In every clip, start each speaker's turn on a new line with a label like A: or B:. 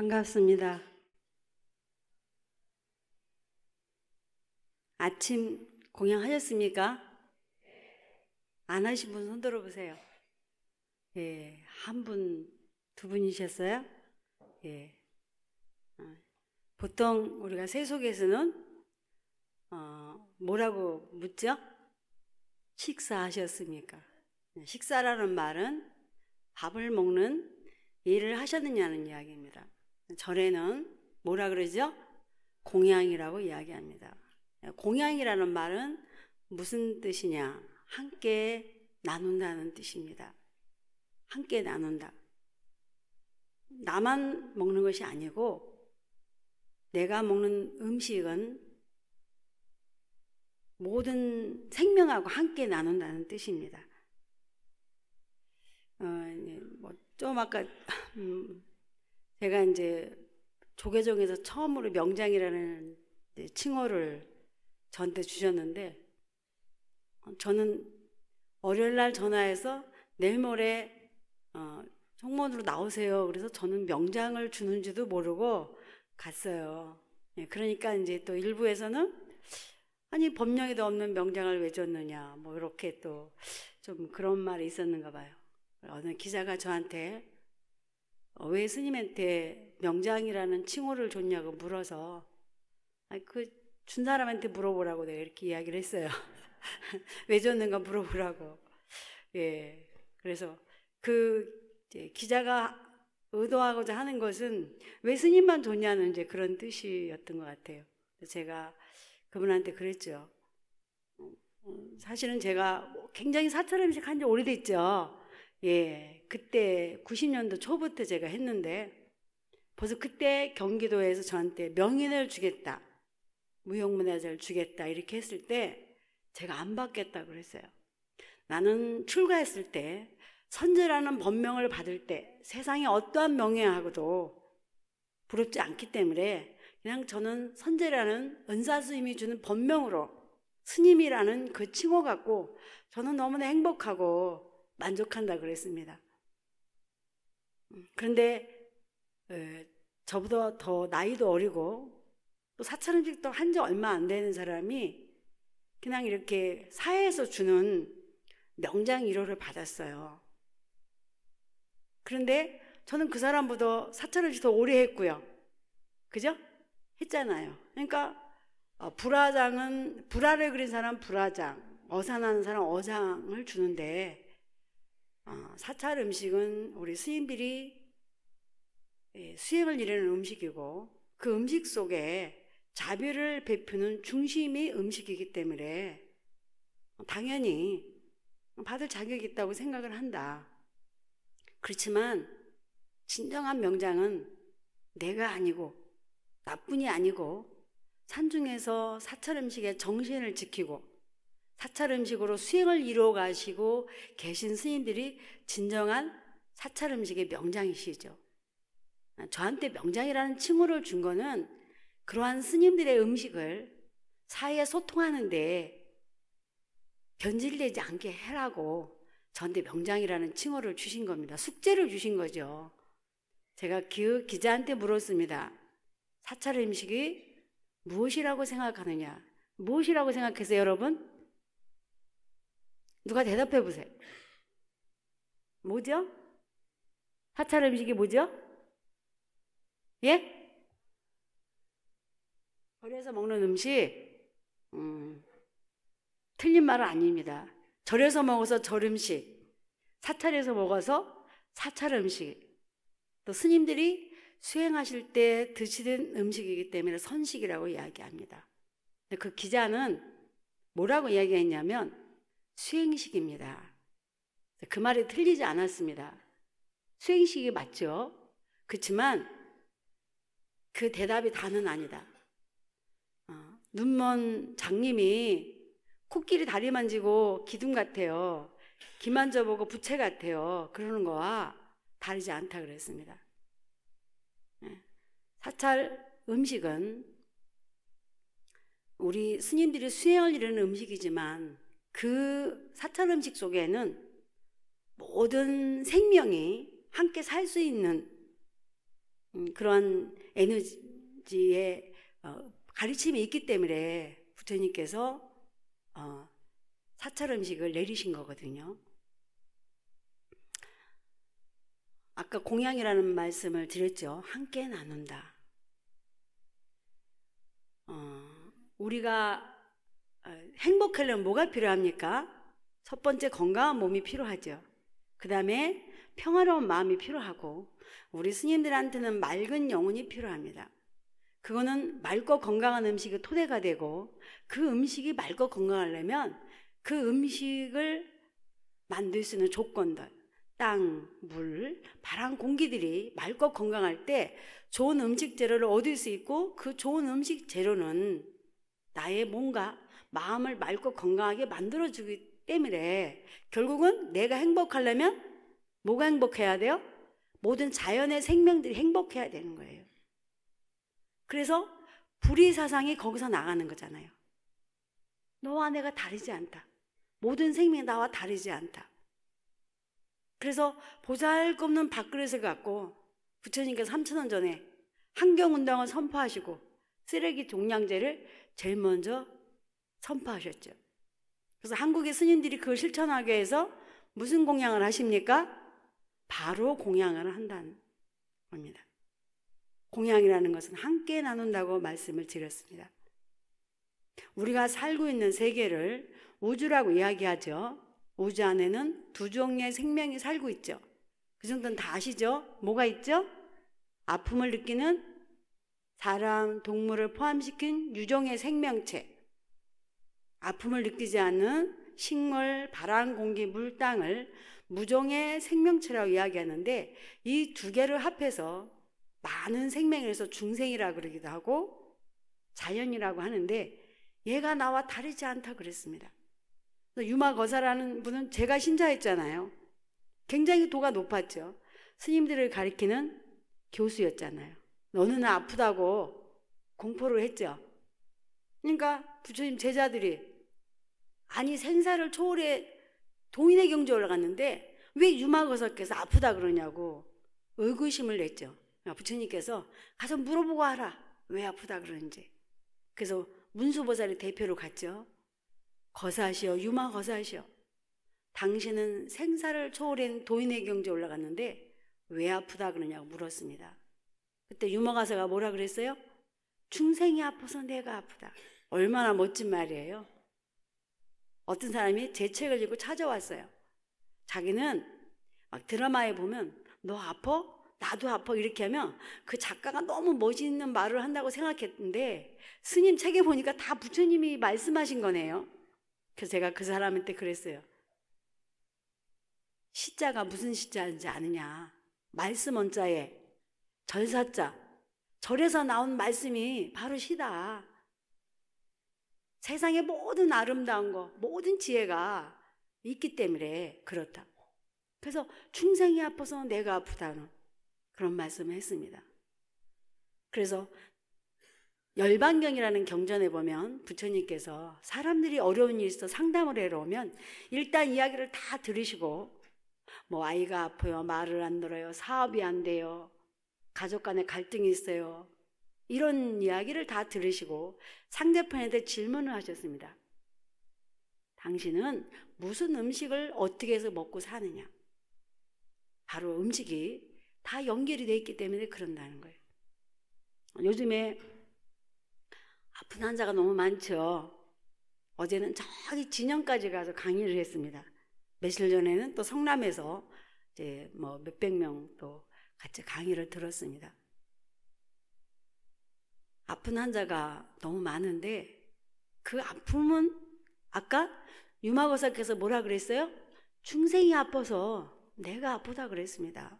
A: 반갑습니다. 아침 공연하셨습니까안 하신 분 손 들어보세요. 예, 한 분, 두 분이셨어요? 예. 어, 보통 우리가 세속에서는 어, 뭐라고 묻죠? 식사하셨습니까? 네, 식사라는 말은 밥을 먹는 일을 하셨느냐는 이야기입니다. 절에는 뭐라 그러죠? 공양이라고 이야기합니다. 공양이라는 말은 무슨 뜻이냐? 함께 나눈다는 뜻입니다. 함께 나눈다. 나만 먹는 것이 아니고 내가 먹는 음식은 모든 생명하고 함께 나눈다는 뜻입니다. 어, 뭐, 좀 아까, 음, 제가 이제 조계종에서 처음으로 명장이라는 칭호를 저한테 주셨는데 어, 저는 월요일 날 전화해서 내일 모레 어, 청문으로 나오세요. 그래서 저는 명장을 주는지도 모르고 갔어요. 예, 그러니까 이제 또 일부에서는 아니 법령에도 없는 명장을 왜 줬느냐 뭐 이렇게 또 좀 그런 말이 있었는가 봐요. 어느 기자가 저한테 어, 왜 스님한테 명장이라는 칭호를 줬냐고 물어서 그준 사람한테 물어보라고 내가 이렇게 이야기를 했어요. 왜 줬는가 물어보라고. 예. 그래서 그 기자가 의도하고자 하는 것은 왜 스님만 줬냐는 이제 그런 뜻이었던 것 같아요. 제가 그분한테 그랬죠. 어, 어, 사실은 제가 굉장히 사찰음식 한지 오래됐죠. 예. 그때 90년도 초부터 제가 했는데 벌써 그때 경기도에서 저한테 명인을 주겠다. 무형문화재를 주겠다. 이렇게 했을 때 제가 안 받겠다 그랬어요. 나는 출가했을 때 선제라는 법명을 받을 때 세상에 어떠한 명예하고도 부럽지 않기 때문에 그냥 저는 선제라는 은사스님이 주는 법명으로 스님이라는 그 칭호 갖고 저는 너무나 행복하고 만족한다 그랬습니다. 그런데 에, 저보다 더 나이도 어리고 또 4천원씩도 한 지 얼마 안 되는 사람이 그냥 이렇게 사회에서 주는 명장 1호를 받았어요. 그런데 저는 그 사람보다 사천 음식 더 오래 했고요. 그죠? 했잖아요. 그러니까 어, 불화장은 불화를 그린 사람 불화장, 어산하는 사람 어상을 주는데 어, 사찰 음식은 우리 수임들이 예, 수임을 이루는 음식이고 그 음식 속에 자비를 베푸는 중심이 음식이기 때문에 당연히 받을 자격이 있다고 생각을 한다. 그렇지만 진정한 명장은 내가 아니고 나뿐이 아니고 산중에서 사찰 음식의 정신을 지키고 사찰 음식으로 수행을 이루어 가시고 계신 스님들이 진정한 사찰 음식의 명장이시죠. 아, 저한테 명장이라는 칭호를 준 거는 그러한 스님들의 음식을 사회에 소통하는데 변질되지 않게 해라고 저한테 명장이라는 칭호를 주신 겁니다. 숙제를 주신 거죠. 제가 기, 기자한테 물었습니다. 사찰 음식이 무엇이라고 생각하느냐? 무엇이라고 생각해서 여러분? 누가 대답해 보세요. 뭐죠? 사찰 음식이 뭐죠? 예? 절에서 먹는 음식, 음, 틀린 말은 아닙니다. 절에서 먹어서 절 음식, 사찰에서 먹어서 사찰 음식, 또 스님들이 수행하실 때 드시는 음식이기 때문에 선식이라고 이야기합니다. 그 기자는 뭐라고 이야기했냐면 수행식입니다. 그 말이 틀리지 않았습니다. 수행식이 맞죠? 그렇지만 그 대답이 다는 아니다. 어, 눈먼 장님이 코끼리 다리 만지고 기둥 같아요. 기 만져보고 부채 같아요. 그러는 거와 다르지 않다 그랬습니다. 예. 사찰 음식은 우리 스님들이 수행을 이루는 음식이지만 그 사찰 음식 속에는 모든 생명이 함께 살 수 있는 음, 그런 에너지의 어, 가르침이 있기 때문에 부처님께서 어, 사찰 음식을 내리신 거거든요. 아까 공양이라는 말씀을 드렸죠. 함께 나눈다. 어, 우리가 어, 행복하려면 뭐가 필요합니까? 첫 번째 건강한 몸이 필요하죠. 그 다음에 평화로운 마음이 필요하고 우리 스님들한테는 맑은 영혼이 필요합니다. 그거는 맑고 건강한 음식의 토대가 되고 그 음식이 맑고 건강하려면 그 음식을 만들 수 있는 조건들 땅, 물, 바람, 공기들이 맑고 건강할 때 좋은 음식 재료를 얻을 수 있고 그 좋은 음식 재료는 나의 몸과 마음을 맑고 건강하게 만들어주기 때문에 결국은 내가 행복하려면 뭐가 행복해야 돼요? 모든 자연의 생명들이 행복해야 되는 거예요. 그래서 불의 사상이 거기서 나가는 거잖아요. 너와 내가 다르지 않다. 모든 생명이 나와 다르지 않다. 그래서 보잘것없는 밥그릇을 갖고 부처님께서 3천원 전에 환경운동을 선포하시고 쓰레기 종량제를 제일 먼저 선포하셨죠 그래서 한국의 스님들이 그걸 실천하게 해서 무슨 공양을 하십니까? 바로 공양을 한다는 겁니다. 공양이라는 것은 함께 나눈다고 말씀을 드렸습니다. 우리가 살고 있는 세계를 우주라고 이야기하죠. 우주 안에는 두 종류의 생명이 살고 있죠. 그 정도는 다 아시죠? 뭐가 있죠? 아픔을 느끼는 사람, 동물을 포함시킨 유종의 생명체. 아픔을 느끼지 않는 식물, 바람, 공기, 물, 땅을 무종의 생명체라고 이야기하는데 이 두 개를 합해서 많은 생명에서 중생이라 고 그러기도 하고 자연이라고 하는데 얘가 나와 다르지 않다 그랬습니다. 유마거사라는 분은 제가 신자였잖아요. 굉장히 도가 높았죠. 스님들을 가리키는 교수였잖아요. 너는 아프다고 공포를 했죠. 그러니까 부처님 제자들이 아니 생사를 초월해 동인의 경지에 올라갔는데 왜 유마거석께서 아프다 그러냐고 의구심을 냈죠. 그러니까 부처님께서 가서 물어보고 하라. 왜 아프다 그러는지. 그래서 문수보살이 대표로 갔죠. 거사시여 유마 거사시여 당신은 생사를 초월한 도인의 경지에 올라갔는데 왜 아프다 그러냐고 물었습니다. 그때 유마 거사가 뭐라 그랬어요? 중생이 아파서 내가 아프다. 얼마나 멋진 말이에요. 어떤 사람이 제 책을 읽고 찾아왔어요. 자기는 막 드라마에 보면 너 아파? 나도 아파 이렇게 하면 그 작가가 너무 멋있는 말을 한다고 생각했는데 스님 책에 보니까 다 부처님이 말씀하신 거네요. 그래서 제가 그 사람한테 그랬어요. 시자가 무슨 시자인지 아느냐? 말씀 원자에 절사자 절에서 나온 말씀이 바로 시다. 세상의 모든 아름다운 거, 모든 지혜가 있기 때문에 그렇다고. 그래서 중생이 아파서 내가 아프다는 그런 말씀을 했습니다. 그래서 열반경이라는 경전에 보면 부처님께서 사람들이 어려운 일 있어 상담을 해러 오면 일단 이야기를 다 들으시고 뭐 아이가 아파요, 말을 안 들어요, 사업이 안 돼요, 가족 간에 갈등이 있어요, 이런 이야기를 다 들으시고 상대편에테 질문을 하셨습니다. 당신은 무슨 음식을 어떻게 해서 먹고 사느냐? 바로 음식이 다 연결이 돼 있기 때문에 그런다는 거예요. 요즘에 아픈 환자가 너무 많죠. 어제는 저기 진영까지 가서 강의를 했습니다. 며칠 전에는 또 성남에서 이제 뭐 몇백 명 또 같이 강의를 들었습니다. 아픈 환자가 너무 많은데 그 아픔은 아까 유마보사께서 뭐라 그랬어요? 중생이 아파서 내가 아프다 그랬습니다.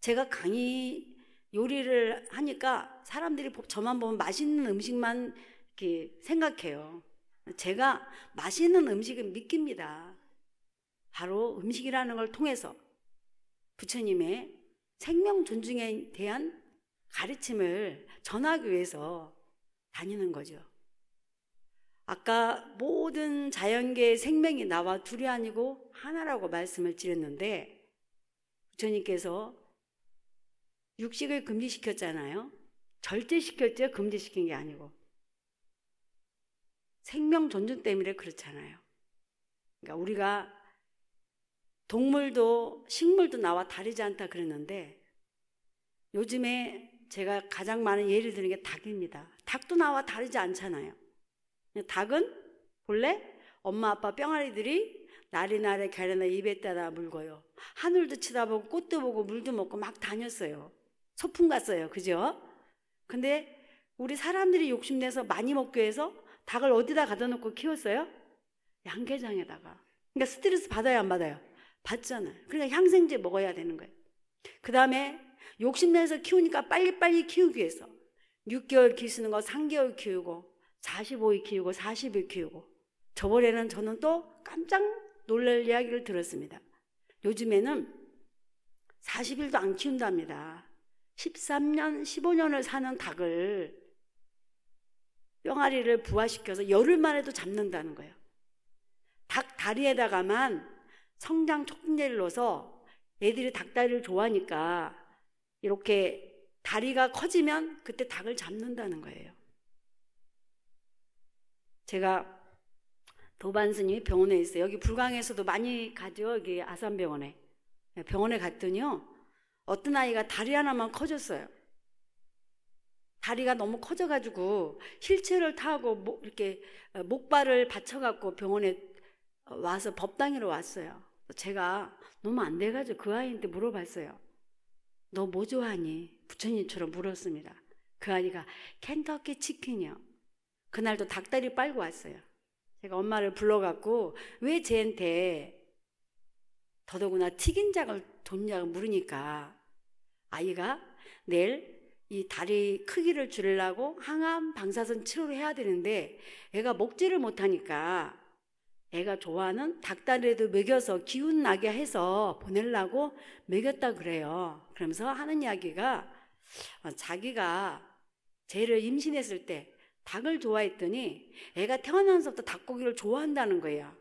A: 제가 강의 요리를 하니까 사람들이 저만 보면 맛있는 음식만 이렇게 생각해요. 제가 맛있는 음식을 믿깁니다. 바로 음식이라는 걸 통해서 부처님의 생명 존중에 대한 가르침을 전하기 위해서 다니는 거죠. 아까 모든 자연계의 생명이 나와 둘이 아니고 하나라고 말씀을 드렸는데 부처님께서 육식을 금지시켰잖아요. 절제시켰죠. 금지시킨 게 아니고. 생명 존중 때문에 그렇잖아요. 그러니까 우리가 동물도 식물도 나와 다르지 않다 그랬는데 요즘에 제가 가장 많은 예를 드는 게 닭입니다. 닭도 나와 다르지 않잖아요. 닭은 본래 엄마 아빠 뿅아리들이 날이 날에 가래나 입에 따라 물고요. 하늘도 치다보고 꽃도 보고 물도 먹고 막 다녔어요. 소풍 갔어요. 그죠? 근데 우리 사람들이 욕심내서 많이 먹기 위해서 닭을 어디다 가둬 놓고 키웠어요? 양계장에다가. 그러니까 스트레스 받아요, 안 받아요? 받잖아요. 그러니까 향생제 먹어야 되는 거예요. 그 다음에 욕심내서 키우니까 빨리빨리 키우기 위해서 6개월 키우는 거 3개월 키우고 45일 키우고 40일 키우고 저번에는 저는 또 깜짝 놀랄 이야기를 들었습니다. 요즘에는 40일도 안 키운답니다. 13년, 15년을 사는 닭을 뿅아리를 부화시켜서 열흘 만에도 잡는다는 거예요. 닭 다리에다가만 성장 촉진제를 넣어서 애들이 닭다리를 좋아하니까 이렇게 다리가 커지면 그때 닭을 잡는다는 거예요. 제가 도반 스님이 병원에 있어요. 여기 불광에서도 많이 가죠. 여기 아산병원에. 네, 병원에 갔더니요. 어떤 아이가 다리 하나만 커졌어요. 다리가 너무 커져가지고 휠체어를 타고 목, 이렇게 목발을 받쳐갖고 병원에 와서 법당으로 왔어요. 제가 너무 안 돼가지고 그 아이한테 물어봤어요. 너뭐 좋아하니? 부처님처럼 물었습니다. 그 아이가 켄터키 치킨이요. 그날도 닭다리 빨고 왔어요. 제가 엄마를 불러갖고 왜 쟤한테 더더구나 튀긴작을 돕냐고 물으니까 아이가 내일 이 다리 크기를 줄이려고 항암 방사선 치료를 해야 되는데 애가 먹지를 못하니까 애가 좋아하는 닭다리도 에 먹여서 기운 나게 해서 보내려고 먹였다 그래요. 그러면서 하는 이야기가 어, 자기가 쟤를 임신했을 때 닭을 좋아했더니 애가 태어나면서부터 닭고기를 좋아한다는 거예요.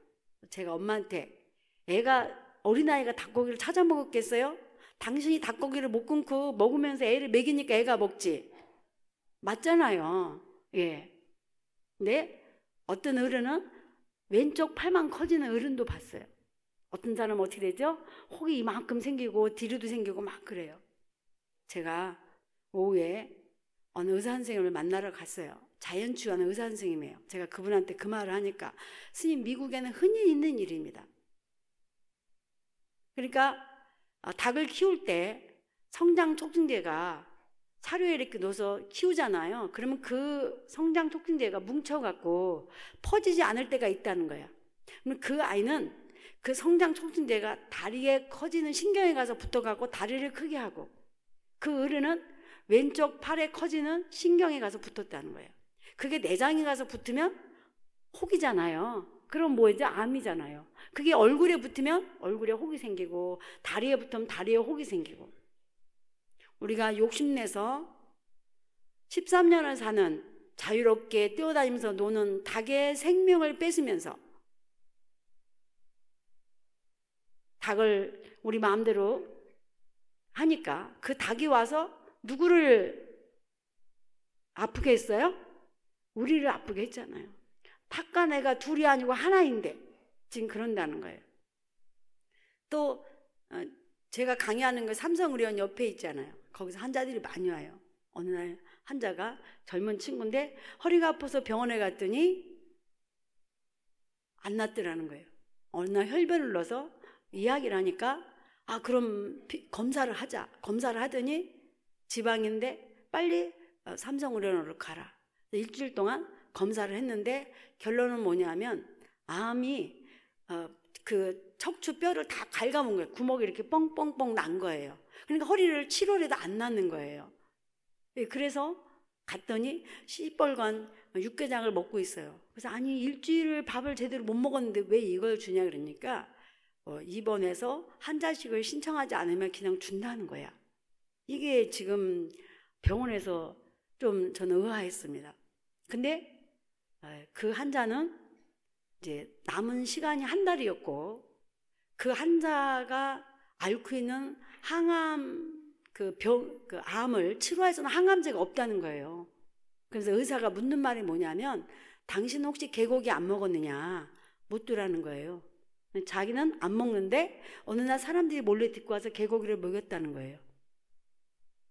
A: 제가 엄마한테 애가 어린아이가 닭고기를 찾아 먹었겠어요? 당신이 닭고기를 못 끊고 먹으면서 애를 먹이니까 애가 먹지. 맞잖아요. 예. 근데 어떤 어른은 왼쪽 팔만 커지는 어른도 봤어요. 어떤 사람 은 어떻게 되죠? 혹이 이만큼 생기고 뒤로도 생기고 막 그래요. 제가 오후에 어느 의사 선생님을 만나러 갔어요. 자연치유하는 의사 선생님이에요. 제가 그분한테 그 말을 하니까 스님 미국에는 흔히 있는 일입니다. 그러니까 아, 닭을 키울 때 성장 촉진제가 사료에 이렇게 넣어서 키우잖아요. 그러면 그 성장 촉진제가 뭉쳐갖고 퍼지지 않을 때가 있다는 거야. 그럼 그 아이는 그 성장 촉진제가 다리에 커지는 신경에 가서 붙어갖고 다리를 크게 하고 그 어른은 왼쪽 팔에 커지는 신경에 가서 붙었다는 거예요. 그게 내장에 가서 붙으면 혹이잖아요. 그럼 뭐 이제 암이잖아요. 그게 얼굴에 붙으면 얼굴에 혹이 생기고 다리에 붙으면 다리에 혹이 생기고 우리가 욕심내서 13년을 사는 자유롭게 뛰어다니면서 노는 닭의 생명을 뺏으면서 닭을 우리 마음대로 하니까 그 닭이 와서 누구를 아프게 했어요? 우리를 아프게 했잖아요. 닭과 내가 둘이 아니고 하나인데 지금 그런다는 거예요. 또 어, 제가 강의하는 거 삼성의료원 옆에 있잖아요. 거기서 환자들이 많이 와요. 어느 날 환자가 젊은 친구인데 허리가 아파서 병원에 갔더니 안 낫더라는 거예요. 어느 날 혈변을 넣어서 이야기를 하니까 아 그럼 검사를 하자. 검사를 하더니 지방인데 빨리 어, 삼성의료원으로 가라. 일주일 동안 검사를 했는데 결론은 뭐냐면 암이 어, 그 척추 뼈를 다 갉아먹은 거예요. 구멍이 이렇게 뻥뻥뻥 난 거예요. 그러니까 허리를 7월에도 안 낫는 거예요. 예, 그래서 갔더니 시뻘건 육개장을 먹고 있어요. 그래서 아니 일주일을 밥을 제대로 못 먹었는데 왜 이걸 주냐 그러니까 어, 입원해서 한자식을 신청하지 않으면 그냥 준다는 거야. 이게 지금 병원에서 좀 저는 의아했습니다. 근데 어, 그 환자는 이제 남은 시간이 한 달이었고 그 환자가 앓고 있는 항암 그 병, 그 암을 치료해서는 항암제가 없다는 거예요. 그래서 의사가 묻는 말이 뭐냐면 당신 혹시 개고기 안 먹었느냐 묻더라는 거예요. 자기는 안 먹는데 어느 날 사람들이 몰래 듣고 와서 개고기를 먹였다는 거예요.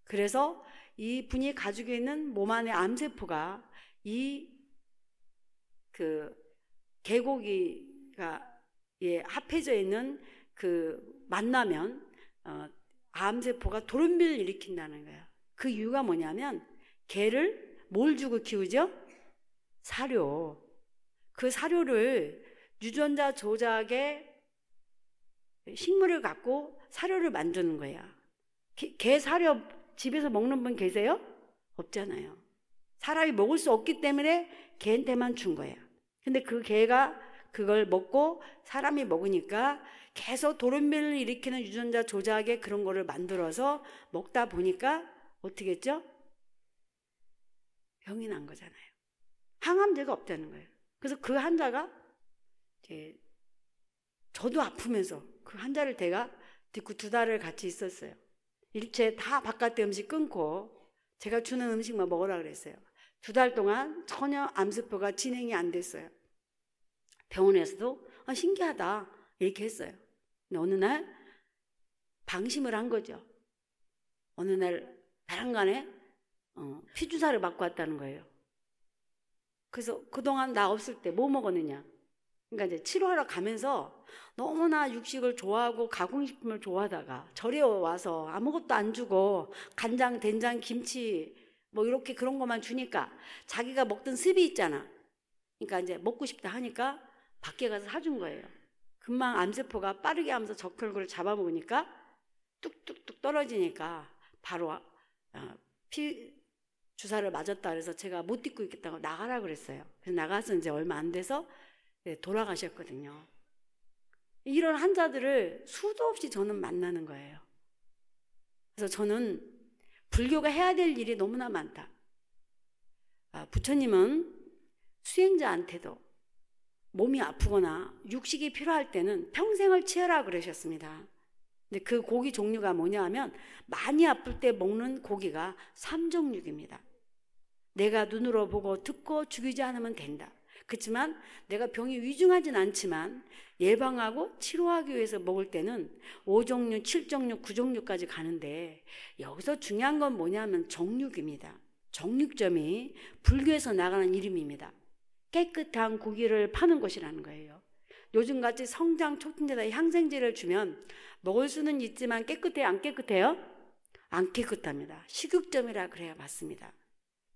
A: 그래서 이 분이 가지고 있는 몸 안의 암세포가 이 그 개고기가 예, 합해져 있는 그 만나면 어, 암세포가 돌연변이를 일으킨다는 거예요. 그 이유가 뭐냐면 개를 뭘 주고 키우죠? 사료. 그 사료를 유전자 조작의 식물을 갖고 사료를 만드는 거예요. 개, 개 사료 집에서 먹는 분 계세요? 없잖아요. 사람이 먹을 수 없기 때문에 개한테만 준 거예요. 근데 그 개가 그걸 먹고 사람이 먹으니까 계속 돌른변을 일으키는 유전자 조작에 그런 거를 만들어서 먹다 보니까 어떻게 했죠? 병이 난 거잖아요. 항암제가 없다는 거예요. 그래서 그 환자가 이제 저도 아프면서 그 환자를 제가 듣고 두 달을 같이 있었어요. 일체 다바깥에 음식 끊고 제가 주는 음식만 먹으라 그랬어요. 두 달 동안 전혀 암세포가 진행이 안 됐어요. 병원에서도 아, 신기하다 이렇게 했어요. 어느 날 방심을 한 거죠. 어느 날 다랑간에 어, 피주사를 맞고 왔다는 거예요. 그래서 그동안 나 없을 때 뭐 먹었느냐? 그러니까 이제 치료하러 가면서 너무나 육식을 좋아하고 가공식품을 좋아하다가 절에 와서 아무것도 안 주고 간장, 된장, 김치 뭐 이렇게 그런 것만 주니까 자기가 먹던 습이 있잖아. 그러니까 이제 먹고 싶다 하니까 밖에 가서 사준 거예요. 금방 암세포가 빠르게 하면서 적혈구를 잡아먹으니까 뚝뚝뚝 떨어지니까 바로 어, 피 주사를 맞았다 그래서 제가 못 딛고 있겠다고 나가라 그랬어요. 그래서 나가서 이제 얼마 안 돼서 돌아가셨거든요. 이런 환자들을 수도 없이 저는 만나는 거예요. 그래서 저는 불교가 해야 될 일이 너무나 많다. 아, 부처님은 수행자한테도 몸이 아프거나 육식이 필요할 때는 평생을 치어라 그러셨습니다. 근데 그 고기 종류가 뭐냐 하면 많이 아플 때 먹는 고기가 삼종육입니다. 내가 눈으로 보고 듣고 죽이지 않으면 된다. 그렇지만 내가 병이 위중하진 않지만 예방하고 치료하기 위해서 먹을 때는 5종류, 7종류, 9종류까지 가는데 여기서 중요한 건 뭐냐면 정육입니다. 정육점이 불교에서 나가는 이름입니다. 깨끗한 고기를 파는 곳이라는 거예요. 요즘같이 성장 촉진제다 향생제를 주면 먹을 수는 있지만 깨끗해요? 안 깨끗해요? 안 깨끗합니다. 식욕점이라 그래야 맞습니다.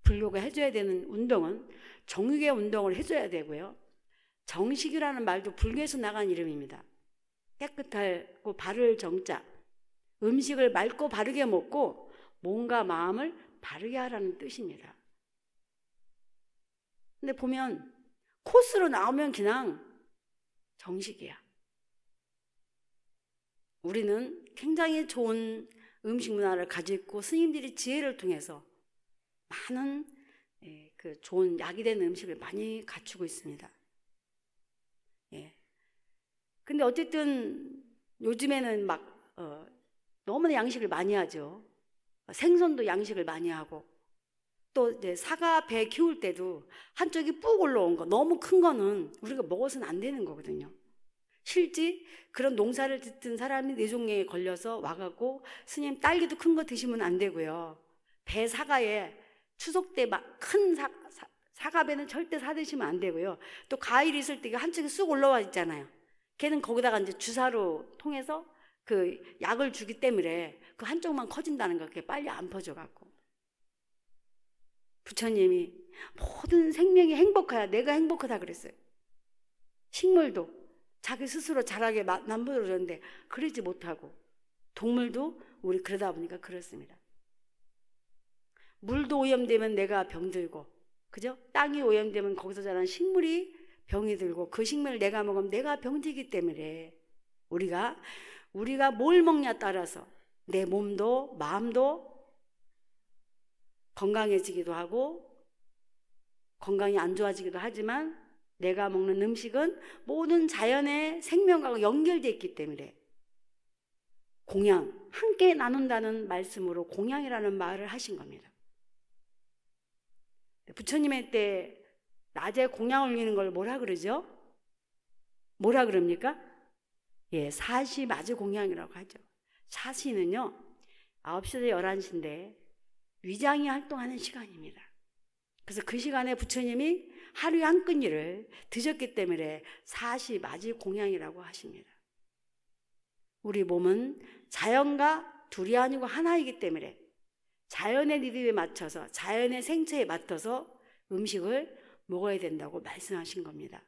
A: 불교가 해줘야 되는 운동은 정육의 운동을 해줘야 되고요. 정식이라는 말도 불교에서 나간 이름입니다. 깨끗하고 바를 정자 음식을 맑고 바르게 먹고 몸과 마음을 바르게 하라는 뜻입니다. 근데 보면 코스로 나오면 그냥 정식이야. 우리는 굉장히 좋은 음식 문화를 가지고 스님들이 지혜를 통해서 많은 예, 그 좋은 약이 되는 음식을 많이 갖추고 있습니다. 예. 근데 어쨌든 요즘에는 막 어, 너무나 양식을 많이 하죠. 생선도 양식을 많이 하고 또 이제 사과 배 키울 때도 한쪽이 뿍 올라온 거 너무 큰 거는 우리가 먹어서는 안 되는 거거든요. 실제 그런 농사를 짓던 사람이 뇌종에 걸려서 와갖고 스님 딸기도 큰 거 드시면 안 되고요. 배 사과에 추석 때 막 큰 사, 과배는 절대 사드시면 안 되고요. 또 과일 있을 때 한쪽이 쑥 올라와 있잖아요. 걔는 거기다가 이제 주사로 통해서 그 약을 주기 때문에 그 한쪽만 커진다는 거 그게 빨리 안 퍼져갖고. 부처님이 모든 생명이 행복하야 내가 행복하다 그랬어요. 식물도 자기 스스로 자라게 남부로 줬는데 그러지 못하고 동물도 우리 그러다 보니까 그렇습니다. 물도 오염되면 내가 병들고 그죠? 땅이 오염되면 거기서 자란 식물이 병이 들고 그 식물을 내가 먹으면 내가 병들기 때문에 우리가 우리가 뭘 먹냐 따라서 내 몸도 마음도 건강해지기도 하고 건강이 안 좋아지기도 하지만 내가 먹는 음식은 모든 자연의 생명과 연결되어 있기 때문에 공양, 함께 나눈다는 말씀으로 공양이라는 말을 하신 겁니다. 부처님의 때 낮에 공양 올리는 걸 뭐라 그러죠? 뭐라 그럽니까? 예, 사시 마주 공양이라고 하죠. 사시는요, 9시에서 11시인데 위장이 활동하는 시간입니다. 그래서 그 시간에 부처님이 하루에 한 끈이를 드셨기 때문에 사시 맞이 공양이라고 하십니다. 우리 몸은 자연과 둘이 아니고 하나이기 때문에 자연의 리듬에 맞춰서 자연의 생체에 맞춰서 음식을 먹어야 된다고 말씀하신 겁니다.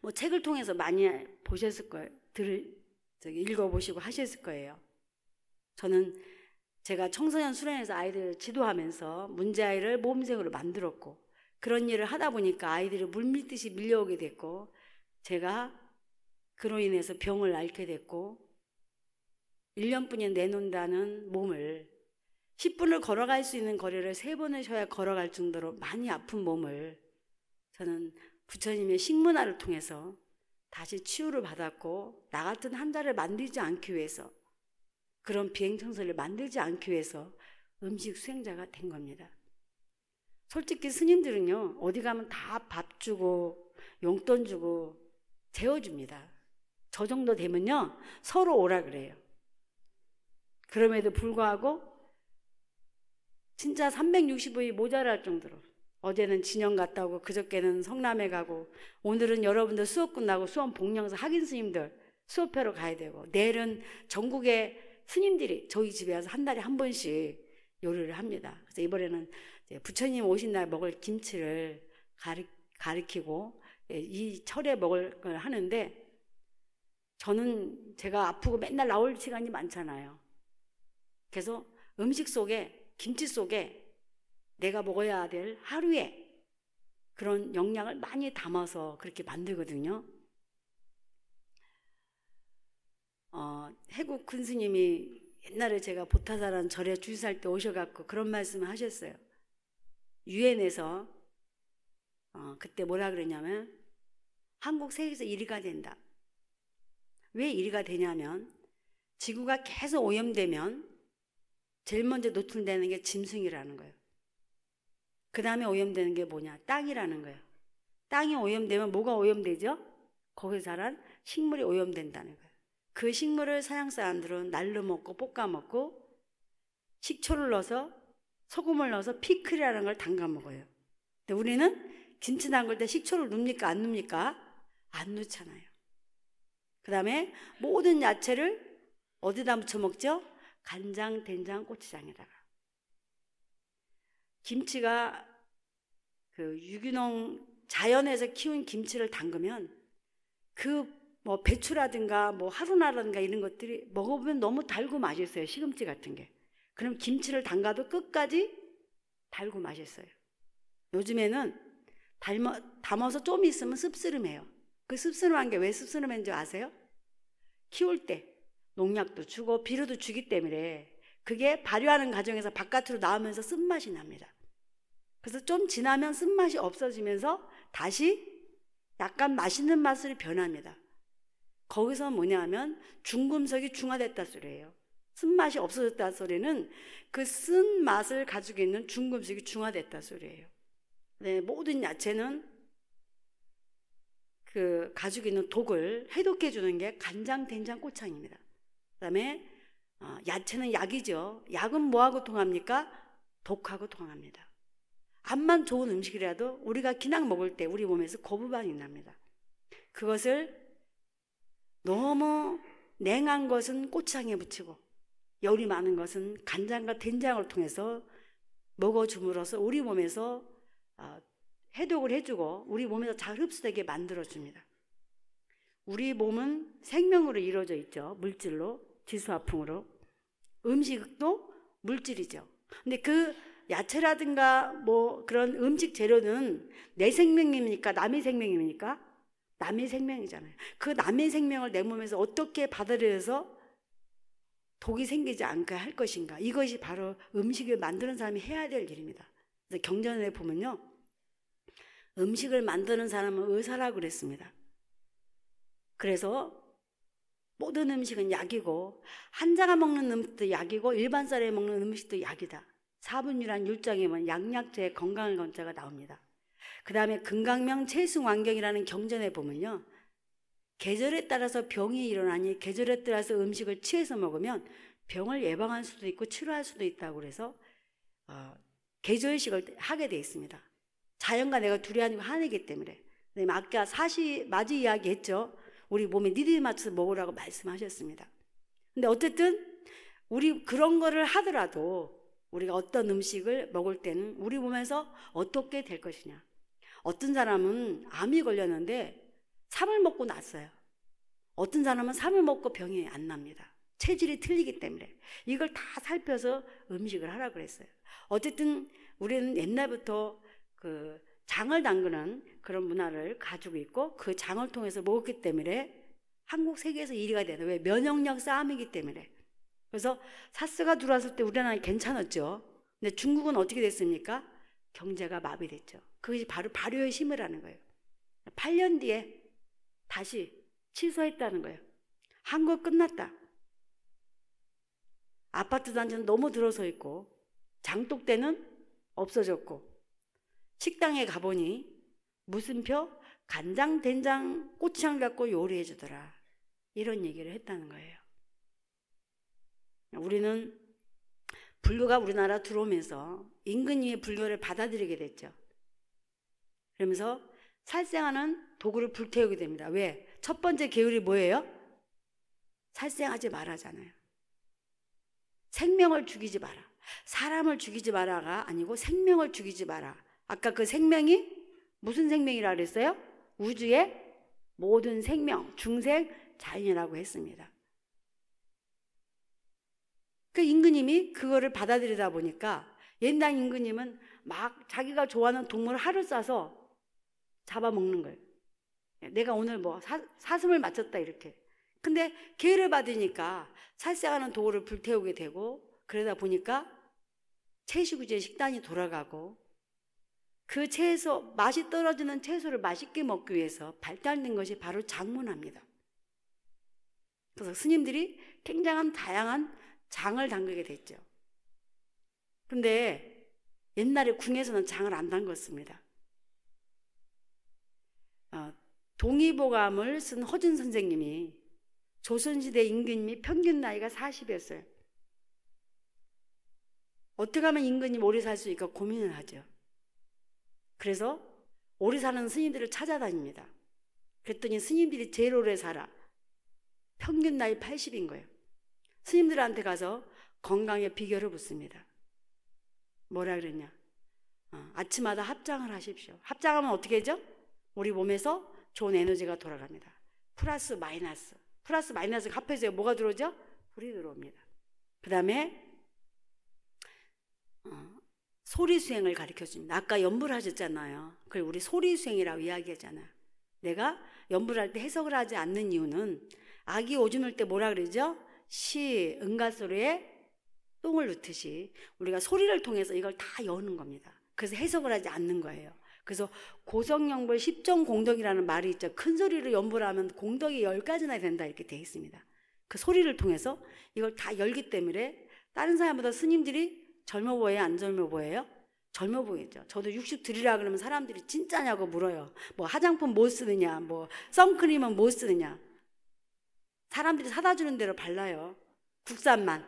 A: 뭐 책을 통해서 많이 보셨을 거예요. 들 저기 읽어보시고 하셨을 거예요. 저는 제가 청소년 수련에서 회 아이들을 지도하면서 문제아이를 모범생으로 만들었고 그런 일을 하다 보니까 아이들이 물밀듯이 밀려오게 됐고 제가 그로 인해서 병을 앓게 됐고 1년뿐이 내놓는다는 몸을 10분을 걸어갈 수 있는 거리를 3번을 쉬어야 걸어갈 정도로 많이 아픈 몸을 저는 부처님의 식문화를 통해서 다시 치유를 받았고 나 같은 환자를 만들지 않기 위해서 그런 비행청소를 만들지 않기 위해서 음식 수행자가 된 겁니다. 솔직히 스님들은요, 어디 가면 다 밥 주고, 용돈 주고, 재워줍니다. 저 정도 되면요, 서로 오라 그래요. 그럼에도 불구하고, 진짜 365일 모자랄 정도로. 어제는 진영 갔다 오고, 그저께는 성남에 가고, 오늘은 여러분들 수업 끝나고 수원 복령사 학인 스님들 수업회로 가야 되고, 내일은 전국에 스님들이 저희 집에 와서 한 달에 한 번씩 요리를 합니다. 그래서 이번에는 부처님 오신 날 먹을 김치를 가르, 가르치고 예, 이 철에 먹을 걸 하는데 저는 제가 아프고 맨날 나올 시간이 많잖아요. 그래서 음식 속에 김치 속에 내가 먹어야 될 하루에 그런 영양을 많이 담아서 그렇게 만들거든요. 어, 해국 군스님이 옛날에 제가 보타사라는 절에 주사살때 오셔갖고 그런 말씀을 하셨어요. 유엔에서 어, 그때 뭐라 그랬냐면 한국 세계에서 1위가 된다. 왜 1위가 되냐면 지구가 계속 오염되면 제일 먼저 노출되는 게 짐승이라는 거예요. 그 다음에 오염되는 게 뭐냐? 땅이라는 거예요. 땅이 오염되면 뭐가 오염되죠? 거기서 자란 식물이 오염된다는 거예요. 그 식물을 서양 사람들은 날로 먹고 볶아 먹고 식초를 넣어서 소금을 넣어서 피클이라는 걸 담가 먹어요. 근데 우리는 김치 담글 때 식초를 눕니까 안 눕니까? 안 넣잖아요. 그 다음에 모든 야채를 어디다 묻혀 먹죠? 간장, 된장, 고추장에다가. 김치가 그 유기농 자연에서 키운 김치를 담그면 그뭐 배추라든가 뭐 하루나라든가 이런 것들이 먹어보면 너무 달고 맛있어요. 시금치 같은 게. 그럼 김치를 담가도 끝까지 달고 맛있어요. 요즘에는 닮아, 담아서 좀 있으면 씁쓸름해요. 그 씁쓸한 게 왜 씁쓸한지 아세요? 키울 때 농약도 주고 비료도 주기 때문에 그게 발효하는 과정에서 바깥으로 나오면서 쓴맛이 납니다. 그래서 좀 지나면 쓴맛이 없어지면서 다시 약간 맛있는 맛으로 변합니다. 거기서 뭐냐 하면 중금속이 중화됐다 소리예요. 쓴맛이 없어졌다 소리는 그 쓴맛을 가지고 있는 중금속이 중화됐다 소리예요. 네, 모든 야채는 그 가지고 있는 독을 해독해 주는 게 간장, 된장, 꼬창입니다 그다음에 어, 야채는 약이죠. 약은 뭐하고 통합니까? 독하고 통합니다. 암만 좋은 음식이라도 우리가 기냥 먹을 때 우리 몸에서 거부반응이 납니다. 그것을 너무 냉한 것은 꼬창에 묻히고 열이 많은 것은 간장과 된장을 통해서 먹어줌으로써 우리 몸에서 아, 해독을 해주고 우리 몸에서 잘 흡수되게 만들어줍니다. 우리 몸은 생명으로 이루어져 있죠. 물질로, 지수화풍으로. 음식도 물질이죠. 근데 그 야채라든가 뭐 그런 음식 재료는 내 생명이니까 남의 생명이니까 남의 생명이잖아요. 그 남의 생명을 내 몸에서 어떻게 받아들여서 독이 생기지 않게 할 것인가. 이것이 바로 음식을 만드는 사람이 해야 될 일입니다. 그래서 경전에 보면요. 음식을 만드는 사람은 의사라고 그랬습니다. 그래서 모든 음식은 약이고 한자가 먹는 음식도 약이고 일반 사람이 먹는 음식도 약이다. 사분유란 율장에면 양약제의 건강을 건자가 나옵니다. 그 다음에 금강명 최승완경이라는 경전에 보면요. 계절에 따라서 병이 일어나니 계절에 따라서 음식을 취해서 먹으면 병을 예방할 수도 있고 치료할 수도 있다고 그래서 어, 계절식을 하게 돼 있습니다. 자연과 내가 두려 아니고 하나이기 때문에. 네, 아까 사시 맞이 이야기했죠. 우리 몸에 니들에 맞춰서 먹으라고 말씀하셨습니다. 근데 어쨌든 우리 그런 거를 하더라도 우리가 어떤 음식을 먹을 때는 우리 몸에서 어떻게 될 것이냐. 어떤 사람은 암이 걸렸는데 삶을 먹고 났어요. 어떤 사람은 삶을 먹고 병이 안 납니다. 체질이 틀리기 때문에 이걸 다 살펴서 음식을 하라 그랬어요. 어쨌든 우리는 옛날부터 그 장을 담그는 그런 문화를 가지고 있고 그 장을 통해서 먹었기 때문에 한국 세계에서 1위가 되는 왜 면역력 싸움이기 때문에 그래서 사스가 들어왔을 때 우리나라 괜찮았죠. 근데 중국은 어떻게 됐습니까? 경제가 마비됐죠. 그것이 바로 발효의 힘을 하는 거예요. 8년 뒤에 다시 취소했다는 거예요. 한 거 끝났다. 아파트 단지는 너무 들어서 있고 장독대는 없어졌고 식당에 가보니 무슨 표? 간장, 된장, 고추장 갖고 요리해 주더라. 이런 얘기를 했다는 거예요. 우리는 불교가 우리나라 들어오면서 인근위의 불교를 받아들이게 됐죠. 그러면서 살생하는 도구를 불태우게 됩니다. 왜? 첫 번째 계율이 뭐예요? 살생하지 말아잖아요. 생명을 죽이지 마라. 사람을 죽이지 마라가 아니고 생명을 죽이지 마라. 아까 그 생명이 무슨 생명이라 그랬어요? 우주의 모든 생명, 중생, 자연이라고 했습니다. 그 임금님이 그거를 받아들이다 보니까 옛날 임금님은 막 자기가 좋아하는 동물 을 하루 싸서 잡아먹는 거예요. 예, 내가 오늘 뭐 사, 사슴을 맞췄다 이렇게. 근데 기회를 받으니까 살생하는 도구를 불태우게 되고 그러다 보니까 채식구제 식단이 돌아가고 그 채소 맛이 떨어지는 채소를 맛있게 먹기 위해서 발달된 것이 바로 장문합니다. 그래서 스님들이 굉장한 다양한 장을 담그게 됐죠. 근데 옛날에 궁에서는 장을 안 담궜습니다. 동의보감을 쓴 허준 선생님이 조선시대 임금이 평균 나이가 40이었어요. 어떻게 하면 임금이 오래 살 수 있을까 고민을 하죠. 그래서 오래 사는 스님들을 찾아다닙니다. 그랬더니 스님들이 제일 오래 살아. 평균 나이 80인 거예요. 스님들한테 가서 건강의 비결을 묻습니다. 뭐라 그랬냐? 어, 아침마다 합장을 하십시오. 합장하면 어떻게 되죠? 우리 몸에서 좋은 에너지가 돌아갑니다. 플러스 마이너스. 플러스 마이너스 합해져요. 뭐가 들어오죠? 불이 들어옵니다. 그 다음에 어, 소리 수행을 가르쳐 줍니다. 아까 연불 하셨잖아요. 그걸 우리 소리 수행이라고 이야기하잖아. 내가 연불할 때 해석을 하지 않는 이유는 아기 오줌 을때 뭐라 그러죠? 시, 응가 소리에 똥을 넣듯이 우리가 소리를 통해서 이걸 다 여는 겁니다. 그래서 해석을 하지 않는 거예요. 그래서 고성영 10종 공덕이라는 말이 있죠. 큰 소리로 연불하면 공덕이 1 0가지나 된다 이렇게 되어 있습니다. 그 소리를 통해서 이걸 다 열기 때문에 다른 사람보다 스님들이 젊어 보여요? 안 젊어 보여요? 젊어 보이죠. 저도 60 들이라 그러면 사람들이 진짜냐고 물어요. 뭐 화장품 못 뭐 쓰느냐, 뭐 선크림은 못 뭐 쓰느냐. 사람들이 사다 주는 대로 발라요. 국산만.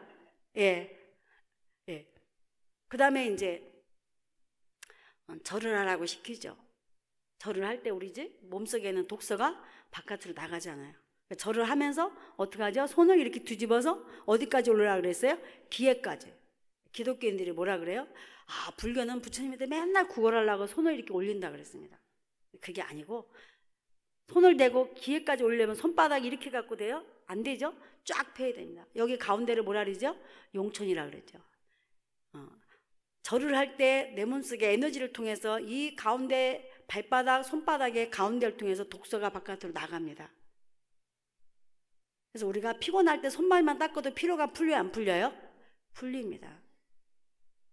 A: 예. 예. 그 다음에 이제 어, 절을 하라고 시키죠. 절을 할 때 우리 집 몸속에는 독서가 바깥으로 나가잖아요. 그러니까 절을 하면서 어떻게 하죠? 손을 이렇게 뒤집어서 어디까지 올라라 그랬어요? 귀에까지. 기독교인들이 뭐라 그래요? 아, 불교는 부처님한테 맨날 구걸하려고 손을 이렇게 올린다 그랬습니다. 그게 아니고 손을 대고 귀에까지 올리려면 손바닥 이렇게 갖고 돼요? 안 되죠? 쫙 펴야 됩니다. 여기 가운데를 뭐라 그러죠? 용천이라 그랬죠. 어, 절을 할 때 내 몸속에 에너지를 통해서 이 가운데 발바닥, 손바닥의 가운데를 통해서 독소가 바깥으로 나갑니다. 그래서 우리가 피곤할 때 손발만 닦아도 피로가 풀려요, 안 풀려요? 풀립니다.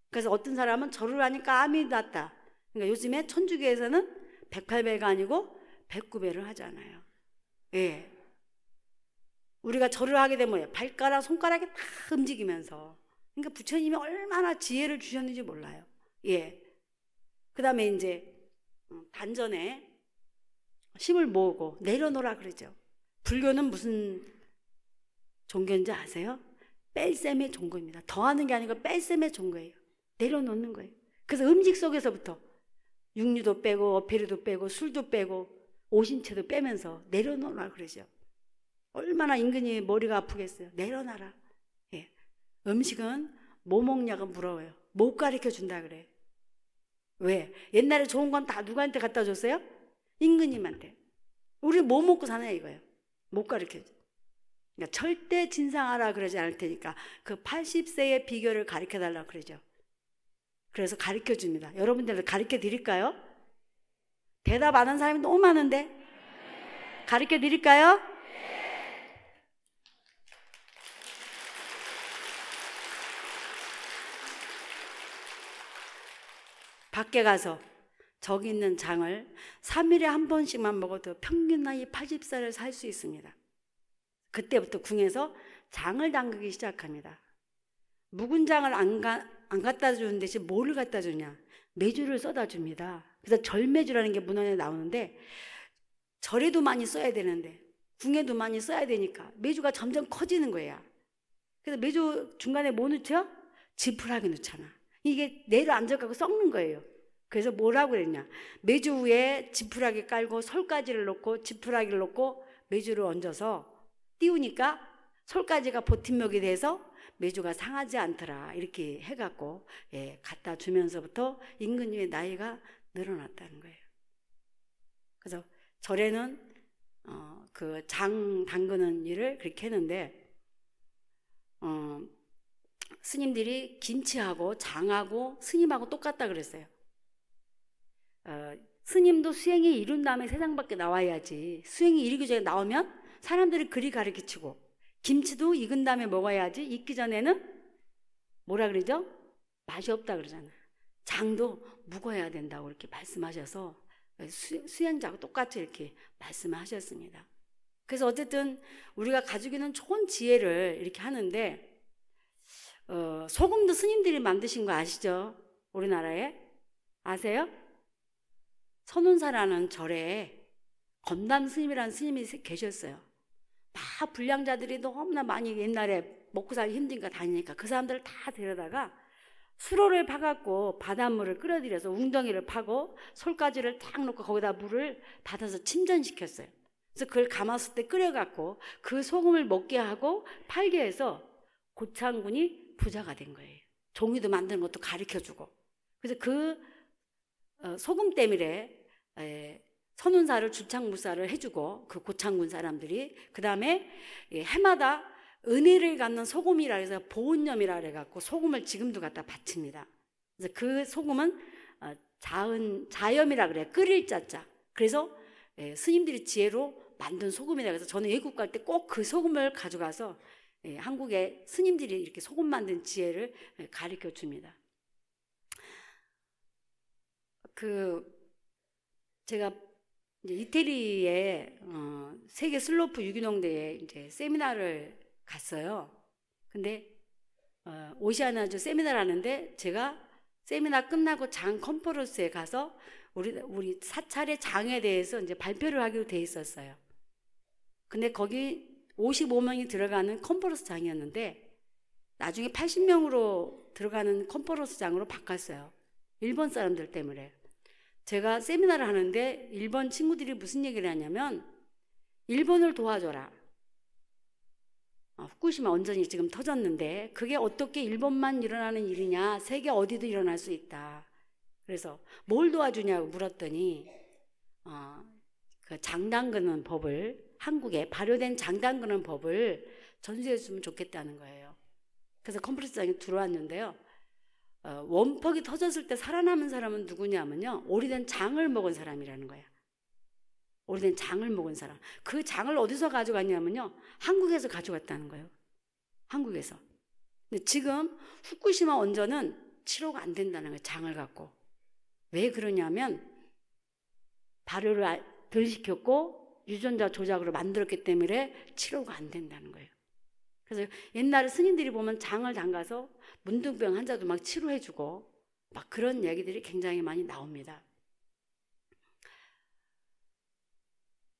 A: 그래서 어떤 사람은 절을 하니까 암이 났다. 그러니까 요즘에 천주교에서는 108배가 아니고 109배를 하잖아요. 예. 우리가 절을 하게 되면 발가락, 손가락이 다 움직이면서 그러니까 부처님이 얼마나 지혜를 주셨는지 몰라요. 예. 그 다음에 이제 어, 단전에 힘을 모으고 내려놓으라 그러죠. 불교는 무슨 종교인지 아세요? 뺄셈의 종교입니다. 더하는 게 아니고 뺄셈의 종교예요. 내려놓는 거예요. 그래서 음식 속에서부터 육류도 빼고 어패류도 빼고 술도 빼고 오신채도 빼면서 내려놓으라 그러죠. 얼마나 인근이 머리가 아프겠어요. 내려놔라. 음식은 뭐 먹냐고 물어요. 못 뭐 가르쳐 준다 그래. 왜? 옛날에 좋은 건 다 누구한테 갖다 줬어요? 임금님한테. 우리 뭐 먹고 사냐 이거예요. 못 뭐 가르쳐 줘. 그러니까 절대 진상하라 그러지 않을 테니까 그 80세의 비결을 가르쳐 달라 고 그러죠. 그래서 가르쳐 줍니다. 여러분들 가르쳐 드릴까요? 대답 안 한 사람이 너무 많은데? 가르쳐 드릴까요? 밖에 가서 저기 있는 장을 3일에 한 번씩만 먹어도 평균 나이 80살을 살 수 있습니다. 그때부터 궁에서 장을 담그기 시작합니다. 묵은 장을 안, 가, 안 갖다 주는 대신 뭐를 갖다 주냐? 매주를 써다 줍니다. 그래서 절매주라는 게문안에 나오는데 절에도 많이 써야 되는데 궁에도 많이 써야 되니까 매주가 점점 커지는 거예요. 그래서 매주 중간에 뭐 넣죠? 지푸라기 넣잖아. 이게 내로 안져가고 썩는 거예요. 그래서 뭐라고 그랬냐. 메주 위에 지푸라기 깔고 솔가지를 놓고 지푸라기를 놓고 메주를 얹어서 띄우니까 솔가지가 보팀목이 돼서 메주가 상하지 않더라. 이렇게 해갖고, 예, 갖다 주면서부터 임금님의 나이가 늘어났다는 거예요. 그래서 절에는, 어, 그장 담그는 일을 그렇게 했는데, 어, 스님들이 김치하고 장하고 스님하고 똑같다 그랬어요. 어, 스님도 수행이 이룬 다음에 세상 밖에 나와야지. 수행이 이르기 전에 나오면 사람들이 그리 가르치고 김치도 익은 다음에 먹어야지. 익기 전에는 뭐라 그러죠? 맛이 없다 그러잖아. 장도 묵어야 된다고 이렇게 말씀하셔서 수, 수행자하고 똑같이 이렇게 말씀하셨습니다. 그래서 어쨌든 우리가 가지고 있는 좋은 지혜를 이렇게 하는데 어, 소금도 스님들이 만드신 거 아시죠? 우리나라에 아세요? 선운사라는 절에 건담 스님이라는 스님이 계셨어요. 막 불량자들이 너무나 많이 옛날에 먹고 살기 힘든니 다니니까 그 사람들을 다 데려다가 수로를 파갖고 바닷물을 끌어들여서 웅덩이를 파고 솔가지를 탁 놓고 거기다 물을 받아서 침전시켰어요. 그래서 그걸 감았을 때 끓여갖고 그 소금을 먹게 하고 팔게 해서 고창군이 부자가 된 거예요. 종이도 만드는 것도 가르쳐주고. 그래서 그 어, 소금 때문에 에, 예, 선운사를 주창무사를 해주고 그 고창군 사람들이 그 다음에 해마다 은혜를 갖는 소금이라 해서 보온염이라 해갖고 소금을 지금도 갖다 바칩니다. 그래서 그 소금은 어, 자은 자염이라 그래 끓일 자자. 그래서 예, 스님들이 지혜로 만든 소금이라 그래서 저는 외국 갈 때 꼭 그 소금을 가져가서 예, 한국의 스님들이 이렇게 소금 만든 지혜를 가르쳐 줍니다. 그 제가 이제 이태리에 어, 세계 슬로프 유기농대에 이제 세미나를 갔어요. 근데 어, 오시아나주 세미나라는데 제가 세미나 끝나고 장 컨퍼런스에 가서 우리 우리 사찰의 장에 대해서 이제 발표를 하기로 돼 있었어요. 근데 거기 55명이 들어가는 컨퍼런스 장이었는데 나중에 80명으로 들어가는 컨퍼런스 장으로 바꿨어요. 일본 사람들 때문에. 제가 세미나를 하는데 일본 친구들이 무슨 얘기를 하냐면 일본을 도와줘라. 아, 후쿠시마 원전이 지금 터졌는데 그게 어떻게 일본만 일어나는 일이냐 세계 어디도 일어날 수 있다. 그래서 뭘 도와주냐고 물었더니 어, 그 장단 그는 법을 한국에 발효된 장단 그는 법을 전수해 주면 좋겠다는 거예요. 그래서 컨퍼런스장에 들어왔는데요. 어, 원폭이 터졌을 때 살아남은 사람은 누구냐면요. 오래된 장을 먹은 사람이라는 거야. 오래된 장을 먹은 사람. 그 장을 어디서 가져갔냐면요. 한국에서 가져갔다는 거예요. 한국에서. 근데 지금 후쿠시마 원전은 치료가 안 된다는 거예요. 장을 갖고. 왜 그러냐면 발효를 덜 시켰고 유전자 조작으로 만들었기 때문에 치료가 안 된다는 거예요. 그래서 옛날에 스님들이 보면 장을 담가서 문둥병 환자도 막 치료해주고 막 그런 얘기들이 굉장히 많이 나옵니다.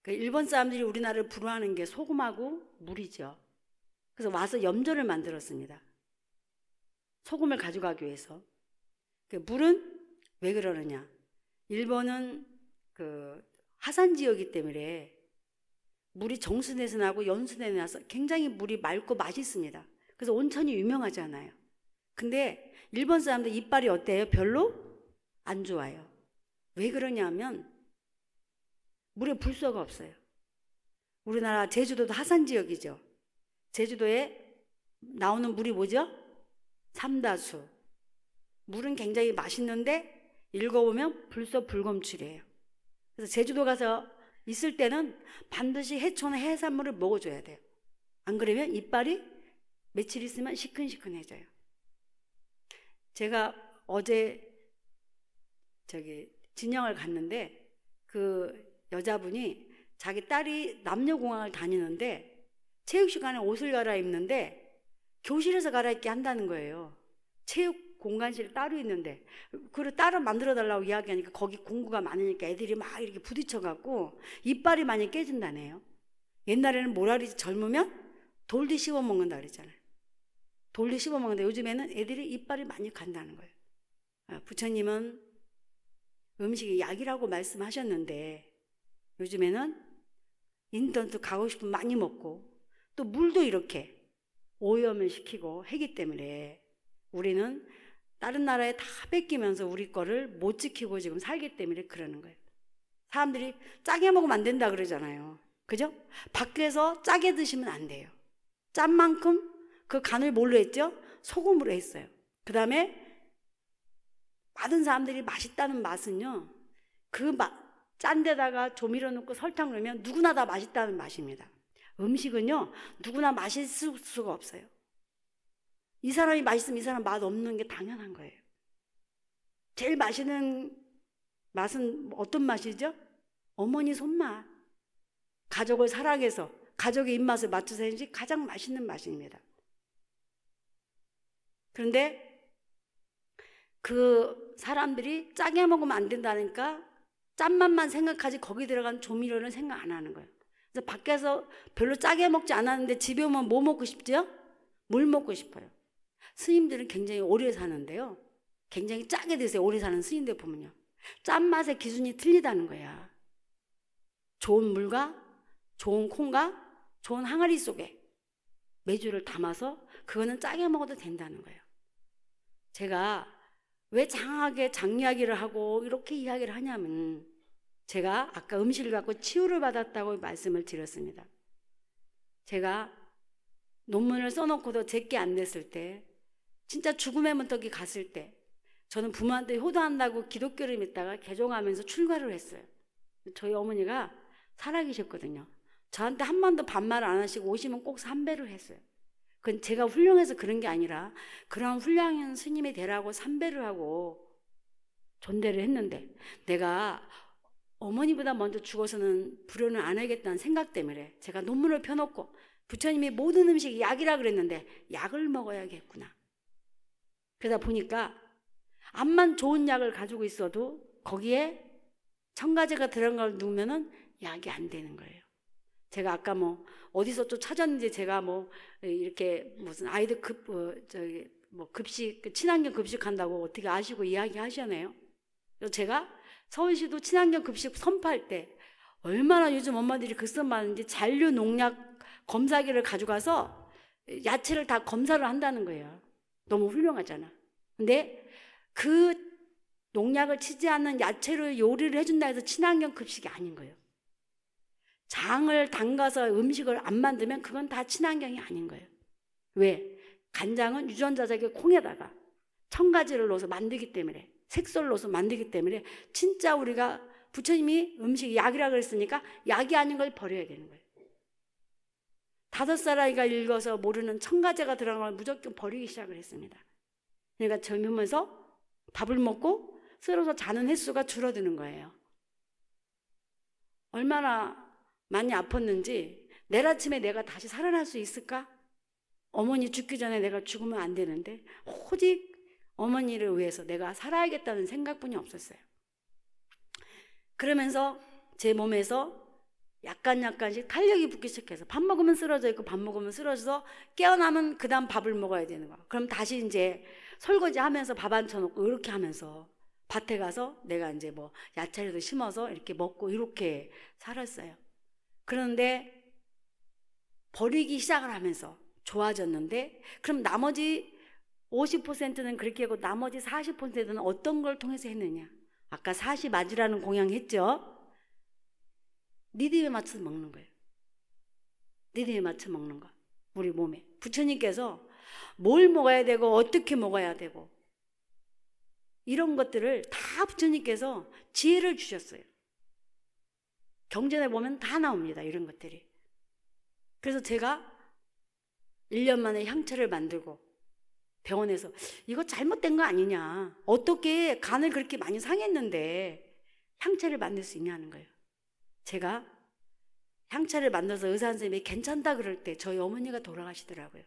A: 그 일본 사람들이 우리나라를 부러워하는 게 소금하고 물이죠. 그래서 와서 염전을 만들었습니다. 소금을 가져가기 위해서. 그 물은 왜 그러느냐? 일본은 그 하산 지역이기 때문에 물이 정수내서 나고 연수내에 나서 굉장히 물이 맑고 맛있습니다. 그래서 온천이 유명하잖아요. 근데 일본 사람들 이빨이 어때요? 별로 안 좋아요. 왜 그러냐면 물에 불소가 없어요. 우리나라 제주도도 하산 지역이죠. 제주도에 나오는 물이 뭐죠? 삼다수. 물은 굉장히 맛있는데 읽어보면 불소 불검출이에요. 그래서 제주도 가서 있을 때는 반드시 해초나 해산물을 먹어줘야 돼요. 안 그러면 이빨이 며칠 있으면 시큰시큰해져요. 제가 어제 저기 진영을 갔는데 그 여자분이 자기 딸이 남녀공학을 다니는데 체육 시간에 옷을 갈아입는데 교실에서 갈아입게 한다는 거예요. 체육 공간실 따로 있는데 그걸 따로 만들어 달라고 이야기하니까 거기 공구가 많으니까 애들이 막 이렇게 부딪혀 갖고 이빨이 많이 깨진다네요. 옛날에는 모라리 젊으면 돌디 씹어 먹는다 그랬잖아요. 돌리 씹어 먹는데 요즘에는 애들이 이빨이 많이 간다는 거예요. 아, 부처님은 음식이 약이라고 말씀하셨는데 요즘에는 인턴트 가고 싶으면 많이 먹고 또 물도 이렇게 오염을 시키고 하기 때문에 우리는 다른 나라에 다 뺏기면서 우리 거를 못 지키고 지금 살기 때문에 그러는 거예요. 사람들이 짜게 먹으면 안 된다 그러잖아요. 그죠? 밖에서 짜게 드시면 안 돼요. 짠 만큼 그 간을 뭘로 했죠? 소금으로 했어요. 그 다음에 많은 사람들이 맛있다는 맛은요. 그 맛, 짠 데다가 조미료 넣고 설탕 넣으면 누구나 다 맛있다는 맛입니다. 음식은요, 누구나 맛있을 수가 없어요. 이 사람이 맛있으면 이 사람 맛 없는 게 당연한 거예요. 제일 맛있는 맛은 어떤 맛이죠? 어머니 손맛. 가족을 사랑해서 가족의 입맛을 맞춰서 했지 가장 맛있는 맛입니다. 그런데 그 사람들이 짜게 먹으면 안 된다니까 짠맛만 생각하지 거기 들어간 조미료는 생각 안 하는 거예요. 그래서 밖에서 별로 짜게 먹지 않았는데 집에 오면 뭐 먹고 싶죠? 물 먹고 싶어요. 스님들은 굉장히 오래 사는데요. 굉장히 짜게 드세요. 오래 사는 스님들 보면요. 짠맛의 기준이 틀리다는 거야. 좋은 물과 좋은 콩과 좋은 항아리 속에 메주를 담아서 그거는 짜게 먹어도 된다는 거예요. 제가 왜 장하게 장이야기를 하고 이렇게 이야기를 하냐면 제가 아까 음식을 갖고 치유를 받았다고 말씀을 드렸습니다. 제가 논문을 써놓고도 제게 안 됐을 때 진짜 죽음의 문턱이 갔을 때 저는 부모한테 효도한다고 기독교를 믿다가 개종하면서 출가를 했어요. 저희 어머니가 살아계셨거든요. 저한테 한 번도 반말 안 하시고 오시면 꼭 삼배를 했어요. 그건 제가 훌륭해서 그런 게 아니라 그런 훌륭한 스님이 되라고 삼배를 하고 존대를 했는데 내가 어머니보다 먼저 죽어서는 불효는 안 하겠다는 생각 때문에 제가 논문을 펴놓고 부처님이 모든 음식이 약이라 그랬는데 약을 먹어야겠구나. 그러다 보니까 암만 좋은 약을 가지고 있어도 거기에 첨가제가 들어간 걸 넣으면 약이 안 되는 거예요. 제가 아까 뭐 어디서 또 찾았는지 제가 뭐 이렇게 무슨 아이들 급뭐 어, 저기 뭐 급식 그 친환경 급식 한다고 어떻게 아시고 이야기하시네요. 제가 서울시도 친환경 급식 선포할 때 얼마나 요즘 엄마들이 글썽 그 많은지 잔류 농약 검사기를 가져가서 야채를 다 검사를 한다는 거예요. 너무 훌륭하잖아. 근데 그 농약을 치지 않는 야채를 요리를 해준다 해서 친환경 급식이 아닌 거예요. 장을 담가서 음식을 안 만들면 그건 다 친환경이 아닌 거예요. 왜? 간장은 유전자적인 콩에다가 첨가지를 넣어서 만들기 때문에 색소를 넣어서 만들기 때문에 진짜 우리가 부처님이 음식 약이라 그랬으니까 약이 아닌 걸 버려야 되는 거예요. 다섯 살아이가 읽어서 모르는 첨가제가 들어간 걸 무조건 버리기 시작을 했습니다. 그러니까 젊으면서 밥을 먹고 쓰어서 자는 횟수가 줄어드는 거예요. 얼마나 많이 아팠는지 내일 아침에 내가 다시 살아날 수 있을까? 어머니 죽기 전에 내가 죽으면 안 되는데 오직 어머니를 위해서 내가 살아야겠다는 생각뿐이 없었어요. 그러면서 제 몸에서 약간 약간씩 탄력이 붙기 시작해서 밥 먹으면 쓰러져 있고 밥 먹으면 쓰러져서 깨어나면 그다음 밥을 먹어야 되는 거 그럼 다시 이제 설거지 하면서 밥안 쳐놓고 이렇게 하면서 밭에 가서 내가 이제 뭐 야채를 심어서 이렇게 먹고 이렇게 살았어요. 그런데 버리기 시작을 하면서 좋아졌는데 그럼 나머지 50%는 그렇게 하고 나머지 40%는 어떤 걸 통해서 했느냐? 아까 40 맞으라는 공양 했죠? 리듬에 맞춰서 먹는 거예요. 리듬에 맞춰 먹는 거. 우리 몸에. 부처님께서 뭘 먹어야 되고 어떻게 먹어야 되고 이런 것들을 다 부처님께서 지혜를 주셨어요. 경전에 보면 다 나옵니다. 이런 것들이. 그래서 제가 1년 만에 향채를 만들고 병원에서 이거 잘못된 거 아니냐. 어떻게 간을 그렇게 많이 상했는데 향채를 만들 수 있냐 하는 거예요. 제가 향채를 만들어서 의사 선생님이 괜찮다 그럴 때 저희 어머니가 돌아가시더라고요.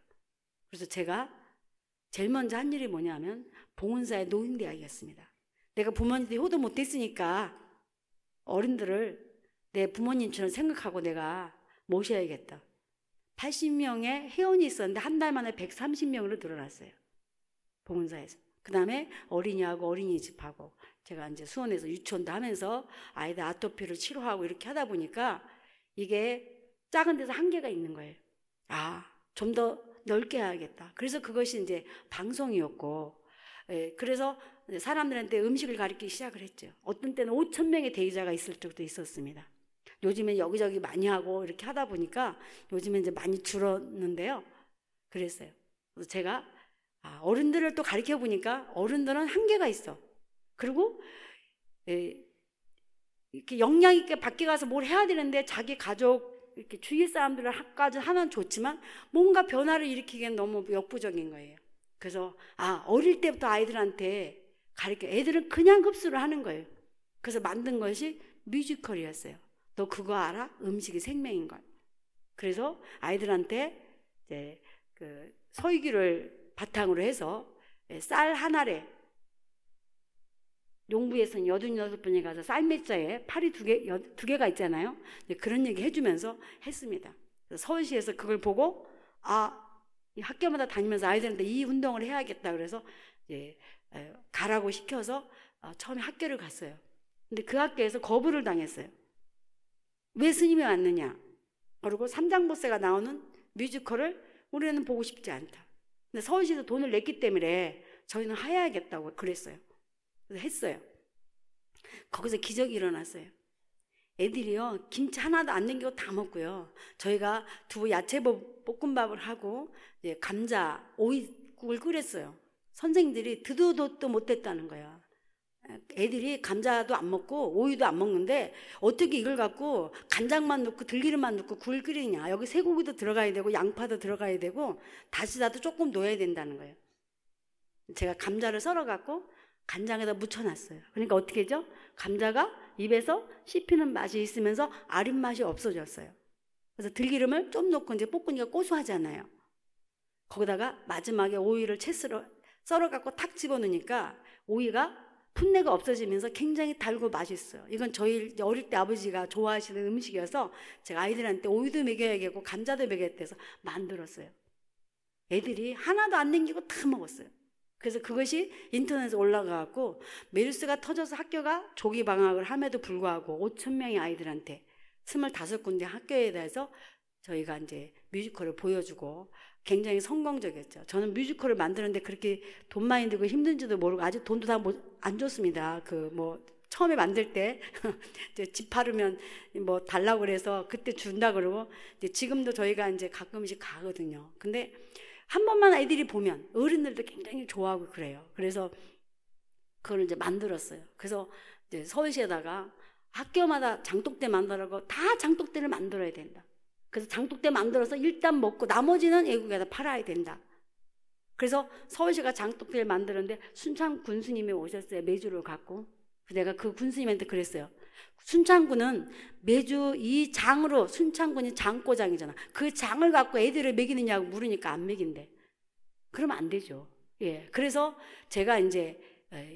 A: 그래서 제가 제일 먼저 한 일이 뭐냐면 봉은사의 노인대학이었습니다. 내가 부모님한테 효도 못했으니까 어른들을 내 부모님처럼 생각하고 내가 모셔야겠다. 80명의 회원이 있었는데 한 달 만에 130명으로 늘어났어요. 보문사에서그 다음에 어린이하고 어린이집하고 제가 이제 수원에서 유치원도 하면서 아이들 아토피를 치료하고 이렇게 하다 보니까 이게 작은 데서 한계가 있는 거예요. 아, 좀 더 넓게 해야겠다. 그래서 그것이 이제 방송이었고, 예, 그래서 사람들한테 음식을 가르치기 시작을 했죠. 어떤 때는 5천 명의 대의자가 있을 적도 있었습니다. 요즘에 여기저기 많이 하고 이렇게 하다 보니까 요즘에 이제 많이 줄었는데요. 그랬어요. 그래서 제가 아, 어른들을 또 가르쳐 보니까 어른들은 한계가 있어. 그리고 에, 예, 이렇게 역량 있게 밖에 가서 뭘 해야 되는데 자기 가족 이렇게 주위 사람들을까지 하면 좋지만 뭔가 변화를 일으키기엔 너무 역부족인 거예요. 그래서 아 어릴 때부터 아이들한테 가르쳐 애들은 그냥 흡수를 하는 거예요. 그래서 만든 것이 뮤지컬이었어요. 너 그거 알아? 음식이 생명인 걸. 그래서 아이들한테 이제 그 서유기를 바탕으로 해서 예, 쌀 하나래. 용부에서는 여든여섯 분이 가서 쌀매자에 파리 두 개, 두 개가 있잖아요. 그런 얘기 해주면서 했습니다. 서울시에서 그걸 보고, 아, 학교마다 다니면서 아이들한테 이 운동을 해야겠다. 그래서 예, 가라고 시켜서 어, 처음에 학교를 갔어요. 근데 그 학교에서 거부를 당했어요. 왜 스님이 왔느냐? 그리고 삼장보세가 나오는 뮤지컬을 우리는 보고 싶지 않다. 근데 서울시에서 돈을 냈기 때문에 저희는 하야겠다고 그랬어요. 그래서 했어요. 거기서 기적이 일어났어요. 애들이요, 김치 하나도 안 남기고 다 먹고요. 저희가 두 야채 볶음밥을 하고, 감자, 오이국을 끓였어요. 선생님들이 드도도 못했다는 거예요. 애들이 감자도 안 먹고 오이도 안 먹는데 어떻게 이걸 갖고 간장만 넣고 들기름만 넣고 굴 끓이냐 여기 쇠고기도 들어가야 되고 양파도 들어가야 되고 다시다도 조금 넣어야 된다는 거예요 제가 감자를 썰어 갖고 간장에다 묻혀놨어요 그러니까 어떻게죠? 감자가 입에서 씹히는 맛이 있으면서 아린 맛이 없어졌어요 그래서 들기름을 좀 넣고 이제 볶으니까 고소하잖아요 거기다가 마지막에 오이를 채 썰어 썰어 갖고 탁 집어넣으니까 오이가 풋내가 없어지면서 굉장히 달고 맛있어요. 이건 저희 어릴 때 아버지가 좋아하시는 음식이어서 제가 아이들한테 오이도 먹여야겠고 감자도 먹였대서 만들었어요. 애들이 하나도 안 남기고 다 먹었어요. 그래서 그것이 인터넷에 올라가갖고 메르스가 터져서 학교가 조기 방학을 함에도 불구하고 5천 명의 아이들한테 25군데 학교에 대해서 저희가 이제 뮤지컬을 보여주고 굉장히 성공적이었죠. 저는 뮤지컬을 만드는데 그렇게 돈 많이 들고 힘든지도 모르고 아직 돈도 다 안 줬습니다. 그 뭐 처음에 만들 때집 팔으면 뭐 달라고 그래서 그때 준다 그러고 지금도 저희가 이제 가끔씩 가거든요. 근데 한 번만 아이들이 보면 어른들도 굉장히 좋아하고 그래요. 그래서 그걸 이제 만들었어요. 그래서 이제 서울시에다가 학교마다 장독대 만들라고 다 장독대를 만들어야 된다. 그래서 장독대 만들어서 일단 먹고 나머지는 외국에다 팔아야 된다. 그래서 서울시가 장독대를 만들었는데 순창 군수님이 오셨어요. 매주를 갖고. 내가 그 군수님한테 그랬어요. 순창군은 매주 이 장으로 순창군이 장고장이잖아. 그 장을 갖고 애들을 먹이느냐고 물으니까 안 먹인대. 그러면 안 되죠. 예. 그래서 제가 이제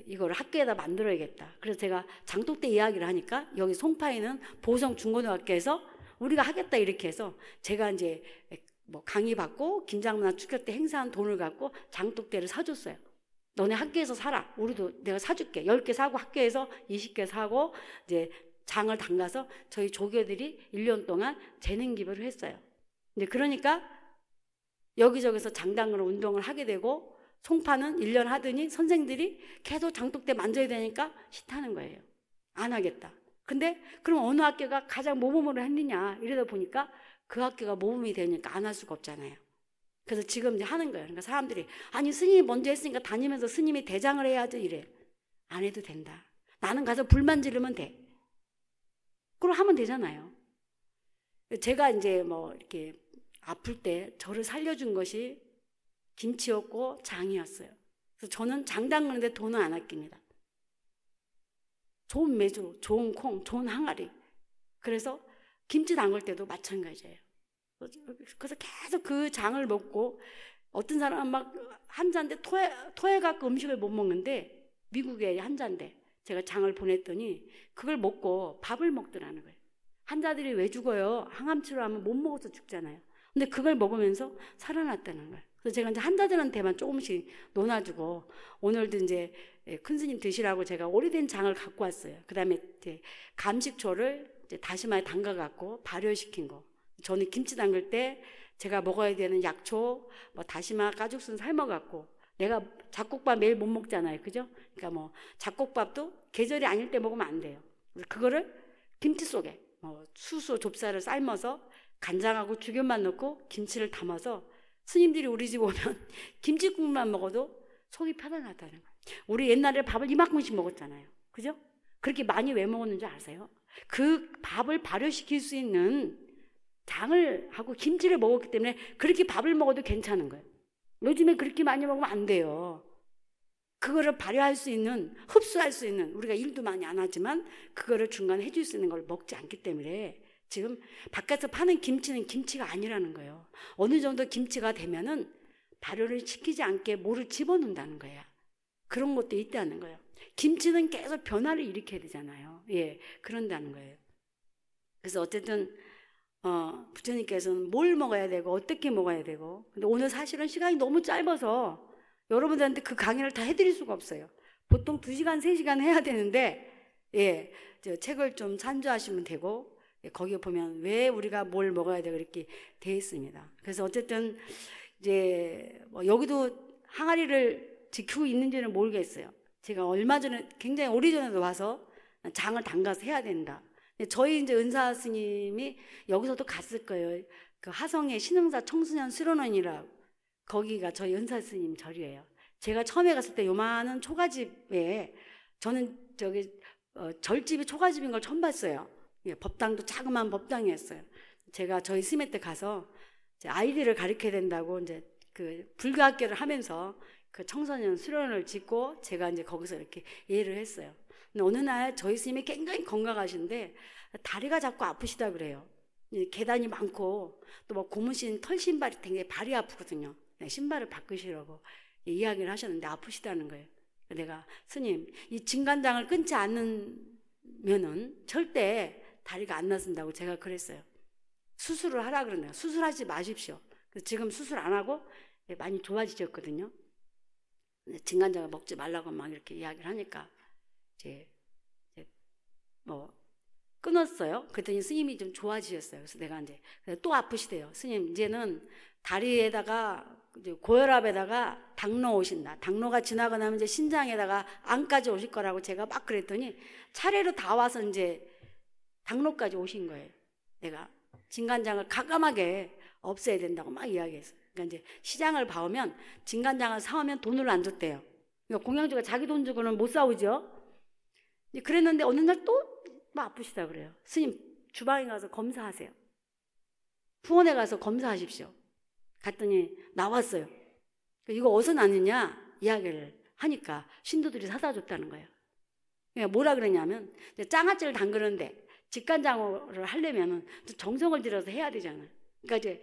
A: 이걸 학교에다 만들어야겠다. 그래서 제가 장독대 이야기를 하니까 여기 송파에는 보성 중고등학교에서 우리가 하겠다 이렇게 해서 제가 이제 뭐 강의 받고 김장문화 축제 때 행사한 돈을 갖고 장독대를 사줬어요. 너네 학교에서 사라. 우리도 내가 사줄게. 10개 사고 학교에서 20개 사고 이제 장을 담가서 저희 조교들이 1년 동안 재능 기부를 했어요. 이제 그러니까 여기저기서 장단으로 운동을 하게 되고 송파는 1년 하더니 선생들이 계속 장독대 만져야 되니까 싫다는 거예요. 안 하겠다. 근데 그럼 어느 학교가 가장 모범으로 했느냐 이러다 보니까 그 학교가 모범이 되니까 안 할 수가 없잖아요. 그래서 지금 이제 하는 거예요. 그러니까 사람들이 아니 스님이 먼저 했으니까 다니면서 스님이 대장을 해야죠 이래. 안 해도 된다. 나는 가서 불만 지르면 돼. 그럼 하면 되잖아요. 제가 이제 뭐 이렇게 아플 때 저를 살려준 것이 김치였고 장이었어요. 그래서 저는 장 담그는데 돈은 안 아낍니다. 좋은 메주, 좋은 콩, 좋은 항아리. 그래서 김치 담글 때도 마찬가지예요. 그래서 계속 그 장을 먹고 어떤 사람은 막 한 잔데 토해, 토해 갖고 음식을 못 먹는데 미국에 한 잔데 제가 장을 보냈더니 그걸 먹고 밥을 먹더라는 거예요. 환자들이 왜 죽어요? 항암치료 하면 못 먹어서 죽잖아요. 근데 그걸 먹으면서 살아났다는 거예요. 그래서 제가 이제 환자들한테만 조금씩 논아주고 오늘도 이제 예, 큰 스님 드시라고 제가 오래된 장을 갖고 왔어요. 그 다음에 감식초를 다시마에 담가갖고 발효시킨 거. 저는 김치 담글 때 제가 먹어야 되는 약초, 뭐 다시마, 가죽순 삶아갖고 내가 잡곡밥 매일 못 먹잖아요. 그죠? 그러니까 뭐 잡곡밥도 계절이 아닐 때 먹으면 안 돼요. 그거를 김치 속에 뭐 수수 좁쌀을 삶아서 간장하고 죽염만 넣고 김치를 담아서 스님들이 우리 집 오면 김치국만 먹어도 속이 편안하다는 거예요. 우리 옛날에 밥을 이만큼씩 먹었잖아요. 그죠? 그렇게 많이 왜 먹었는지 아세요? 그 밥을 발효시킬 수 있는 장을 하고 김치를 먹었기 때문에 그렇게 밥을 먹어도 괜찮은 거예요. 요즘에 그렇게 많이 먹으면 안 돼요. 그거를 발효할 수 있는, 흡수할 수 있는, 우리가 일도 많이 안 하지만 그거를 중간에 해줄 수 있는 걸 먹지 않기 때문에 지금 바깥에서 파는 김치는 김치가 아니라는 거예요. 어느 정도 김치가 되면은 발효를 시키지 않게 뭐를 집어넣는다는 거예요. 그런 것도 있다는 거예요. 김치는 계속 변화를 일으켜야 되잖아요. 예, 그런다는 거예요. 그래서 어쨌든 어, 부처님께서는 뭘 먹어야 되고 어떻게 먹어야 되고 근데 오늘 사실은 시간이 너무 짧아서 여러분들한테 그 강의를 다 해드릴 수가 없어요. 보통 2시간, 3시간 해야 되는데 예, 저 책을 좀 참조하시면 되고 예, 거기에 보면 왜 우리가 뭘 먹어야 되고 이렇게 돼 있습니다. 그래서 어쨌든 이제 뭐 여기도 항아리를 지키고 있는지는 모르겠어요. 제가 얼마 전에 굉장히 오래전에도 와서 장을 담가서 해야 된다. 저희 이제 은사 스님이 여기서도 갔을 거예요. 그 하성의 신흥사 청소년 수련원이라고 거기가 저희 은사 스님 절이에요. 제가 처음에 갔을 때 요만한 초가집에 저는 저기 어, 절집이 초가집인 걸 처음 봤어요. 예, 법당도 자그마한 법당이었어요. 제가 저희 스메 때 가서 아이들을 가르쳐야 된다고 이제 그 불교학교를 하면서 그 청소년 수련을 짓고 제가 이제 거기서 이렇게 예를 했어요. 근데 어느 날 저희 스님이 굉장히 건강하신데 다리가 자꾸 아프시다 그래요. 계단이 많고 또 뭐 고무신 털 신발이 되게 발이 아프거든요. 네, 신발을 바꾸시라고 이야기를 하셨는데 아프시다는 거예요. 내가 스님 이 진간장을 끊지 않으면은 절대 다리가 안 나선다고 제가 그랬어요. 수술을 하라 그러네요. 수술하지 마십시오. 지금 수술 안 하고 많이 좋아지셨거든요. 진간장을 먹지 말라고 막 이렇게 이야기를 하니까 이제, 이제 뭐 끊었어요. 그랬더니 스님이 좀 좋아지셨어요. 그래서 내가 이제 또 아프시대요. 스님 이제는 다리에다가 이제 고혈압에다가 당뇨 오신다. 당뇨가 지나고 나면 이제 신장에다가 안까지 오실 거라고 제가 막 그랬더니 차례로 다 와서 이제 당뇨까지 오신 거예요. 내가 진간장을 가감하게 없애야 된다고 막 이야기했어요. 그러니까 이제 시장을 봐오면 진간장을 사오면 돈을 안 줬대요. 그러니까 공양주가 자기 돈 주고는 못 사오죠. 그랬는데 어느 날 또 아프시다 그래요. 스님 주방에 가서 검사하세요. 후원에 가서 검사하십시오. 갔더니 나왔어요. 그러니까 이거 어디서 났느냐 이야기를 하니까 신도들이 사다 줬다는 거예요. 그러니까 뭐라 그러냐면 짱아찌를 담그는데 직간장어를 하려면 정성을 들여서 해야 되잖아요. 그러니까 이제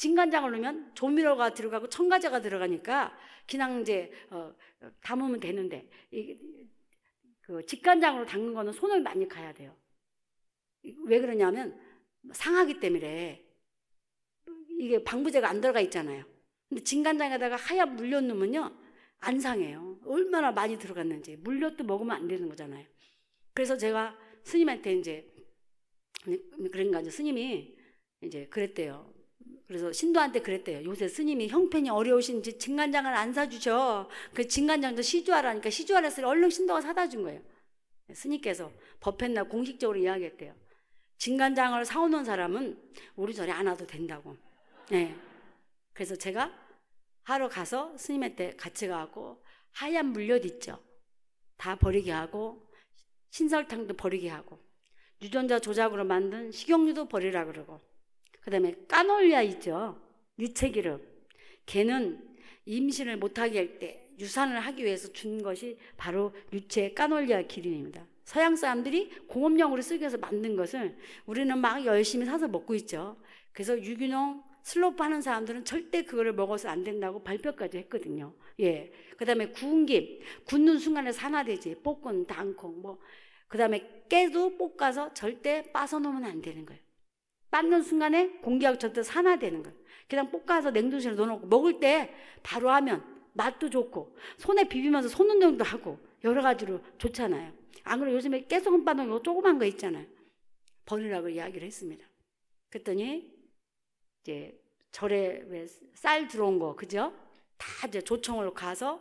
A: 진간장을 넣으면 조미료가 들어가고 첨가제가 들어가니까 기낭제 어, 담으면 되는데 이, 그 직간장으로 담근 거는 손을 많이 가야 돼요. 왜 그러냐면 상하기 때문에 이게 방부제가 안 들어가 있잖아요. 근데 진간장에다가 하얗 물엿 넣으면요 안 상해요. 얼마나 많이 들어갔는지 물엿도 먹으면 안 되는 거잖아요. 그래서 제가 스님한테 이제 그러니까 이제 스님이 이제 그랬대요. 그래서 신도한테 그랬대요. 요새 스님이 형편이 어려우신지 진간장을 안 사주셔. 그 진간장도 시주하라니까 시주하랬으니 얼른 신도가 사다 준 거예요. 스님께서 법회날 공식적으로 이야기했대요. 진간장을 사오는 사람은 우리 절에 안 와도 된다고. 네. 그래서 제가 하러 가서 스님한테 같이 가고 하얀 물엿 있죠. 다 버리게 하고 신설탕도 버리게 하고 유전자 조작으로 만든 식용유도 버리라 그러고 그 다음에 까놀리아 있죠. 유채기름. 걔는 임신을 못하게 할 때 유산을 하기 위해서 준 것이 바로 유채 까놀리아 기름입니다. 서양 사람들이 공업용으로 쓰기 위해서 만든 것을 우리는 막 열심히 사서 먹고 있죠. 그래서 유기농 슬로프 하는 사람들은 절대 그거를 먹어서 안 된다고 발표까지 했거든요. 예. 그 다음에 구운 김. 굳는 순간에 산화되지. 볶은, 당콩, 뭐. 그 다음에 깨도 볶아서 절대 빠서 놓으면 안 되는 거예요. 빻는 순간에 공기하고 전부 산화되는 거예요. 그냥 볶아서 냉동실에 넣어놓고 먹을 때 바로 하면 맛도 좋고 손에 비비면서 손 운동도 하고 여러 가지로 좋잖아요. 안 그래도 요즘에 깨소 금바는거 조그만 거 있잖아요. 버리라고 이야기를 했습니다. 그랬더니 이제 절에 왜쌀 들어온 거 그죠? 다 이제 조청으로 가서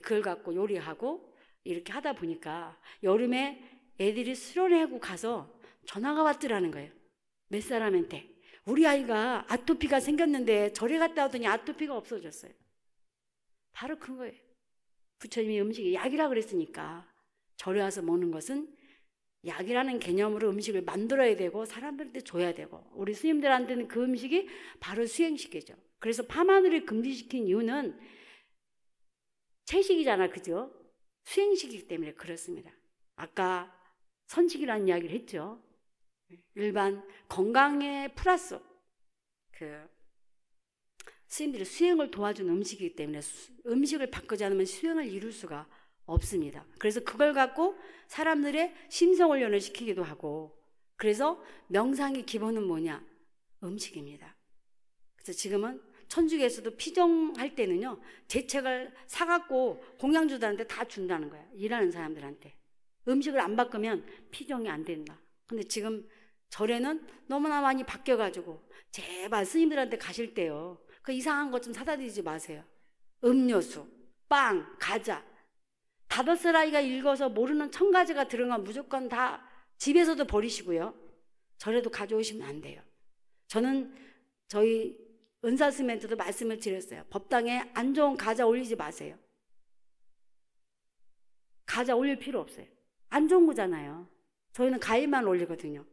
A: 그걸 갖고 요리하고 이렇게 하다 보니까 여름에 애들이 수련회하고 가서 전화가 왔더라는 거예요. 몇사람한테 우리 아이가 아토피가 생겼는데 절에 갔다 오더니 아토피가 없어졌어요. 바로 그거예요. 부처님이 음식이 약이라 그랬으니까 절에 와서 먹는 것은 약이라는 개념으로 음식을 만들어야 되고 사람들한테 줘야 되고 우리 스님들한테는 그 음식이 바로 수행시키죠. 그래서 파마늘을 금지시킨 이유는 채식이잖아, 그죠? 수행식이기 때문에 그렇습니다. 아까 선식이라는 이야기를 했죠. 일반 건강에 플러스 그 스님들이 수행을 도와준 음식이기 때문에 음식을 바꾸지 않으면 수행을 이룰 수가 없습니다. 그래서 그걸 갖고 사람들의 심성훈련을 시키기도 하고 그래서 명상의 기본은 뭐냐? 음식입니다. 그래서 지금은 천주교에서도 피정할 때는요 제 책을 사갖고 공양주들한테 다 준다는 거야 일하는 사람들한테 음식을 안 바꾸면 피정이 안 된다 근데 지금 절에는 너무나 많이 바뀌어가지고 제발 스님들한테 가실 때요. 그 이상한 것 좀 사다 드리지 마세요. 음료수, 빵, 과자. 다섯살아이가 읽어서 모르는 천 가지가 들어간 무조건 다 집에서도 버리시고요. 절에도 가져오시면 안 돼요. 저는 저희 은사 스멘트도 말씀을 드렸어요. 법당에 안 좋은 과자 올리지 마세요. 과자 올릴 필요 없어요. 안 좋은 거잖아요. 저희는 가위만 올리거든요.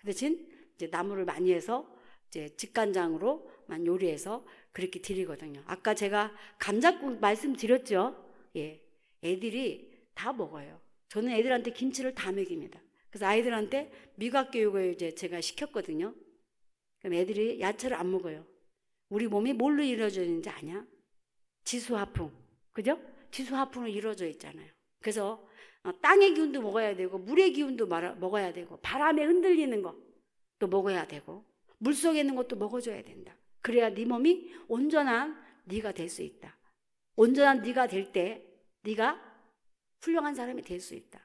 A: 그 대신 이제 나무를 많이 해서 이제 직간장으로만 요리해서 그렇게 드리거든요. 아까 제가 감자국 말씀드렸죠. 예. 애들이 다 먹어요. 저는 애들한테 김치를 다 먹입니다. 그래서 아이들한테 미각 교육을 이제 제가 시켰거든요. 그럼 애들이 야채를 안 먹어요. 우리 몸이 뭘로 이루어져 있는지 아냐? 지수화풍. 그죠? 지수화풍으로 이루어져 있잖아요. 그래서 어, 땅의 기운도 먹어야 되고 물의 기운도 먹어야 되고 바람에 흔들리는 것도 먹어야 되고 물속에 있는 것도 먹어줘야 된다. 그래야 네 몸이 온전한 네가 될 수 있다. 온전한 네가 될 때 네가 훌륭한 사람이 될 수 있다.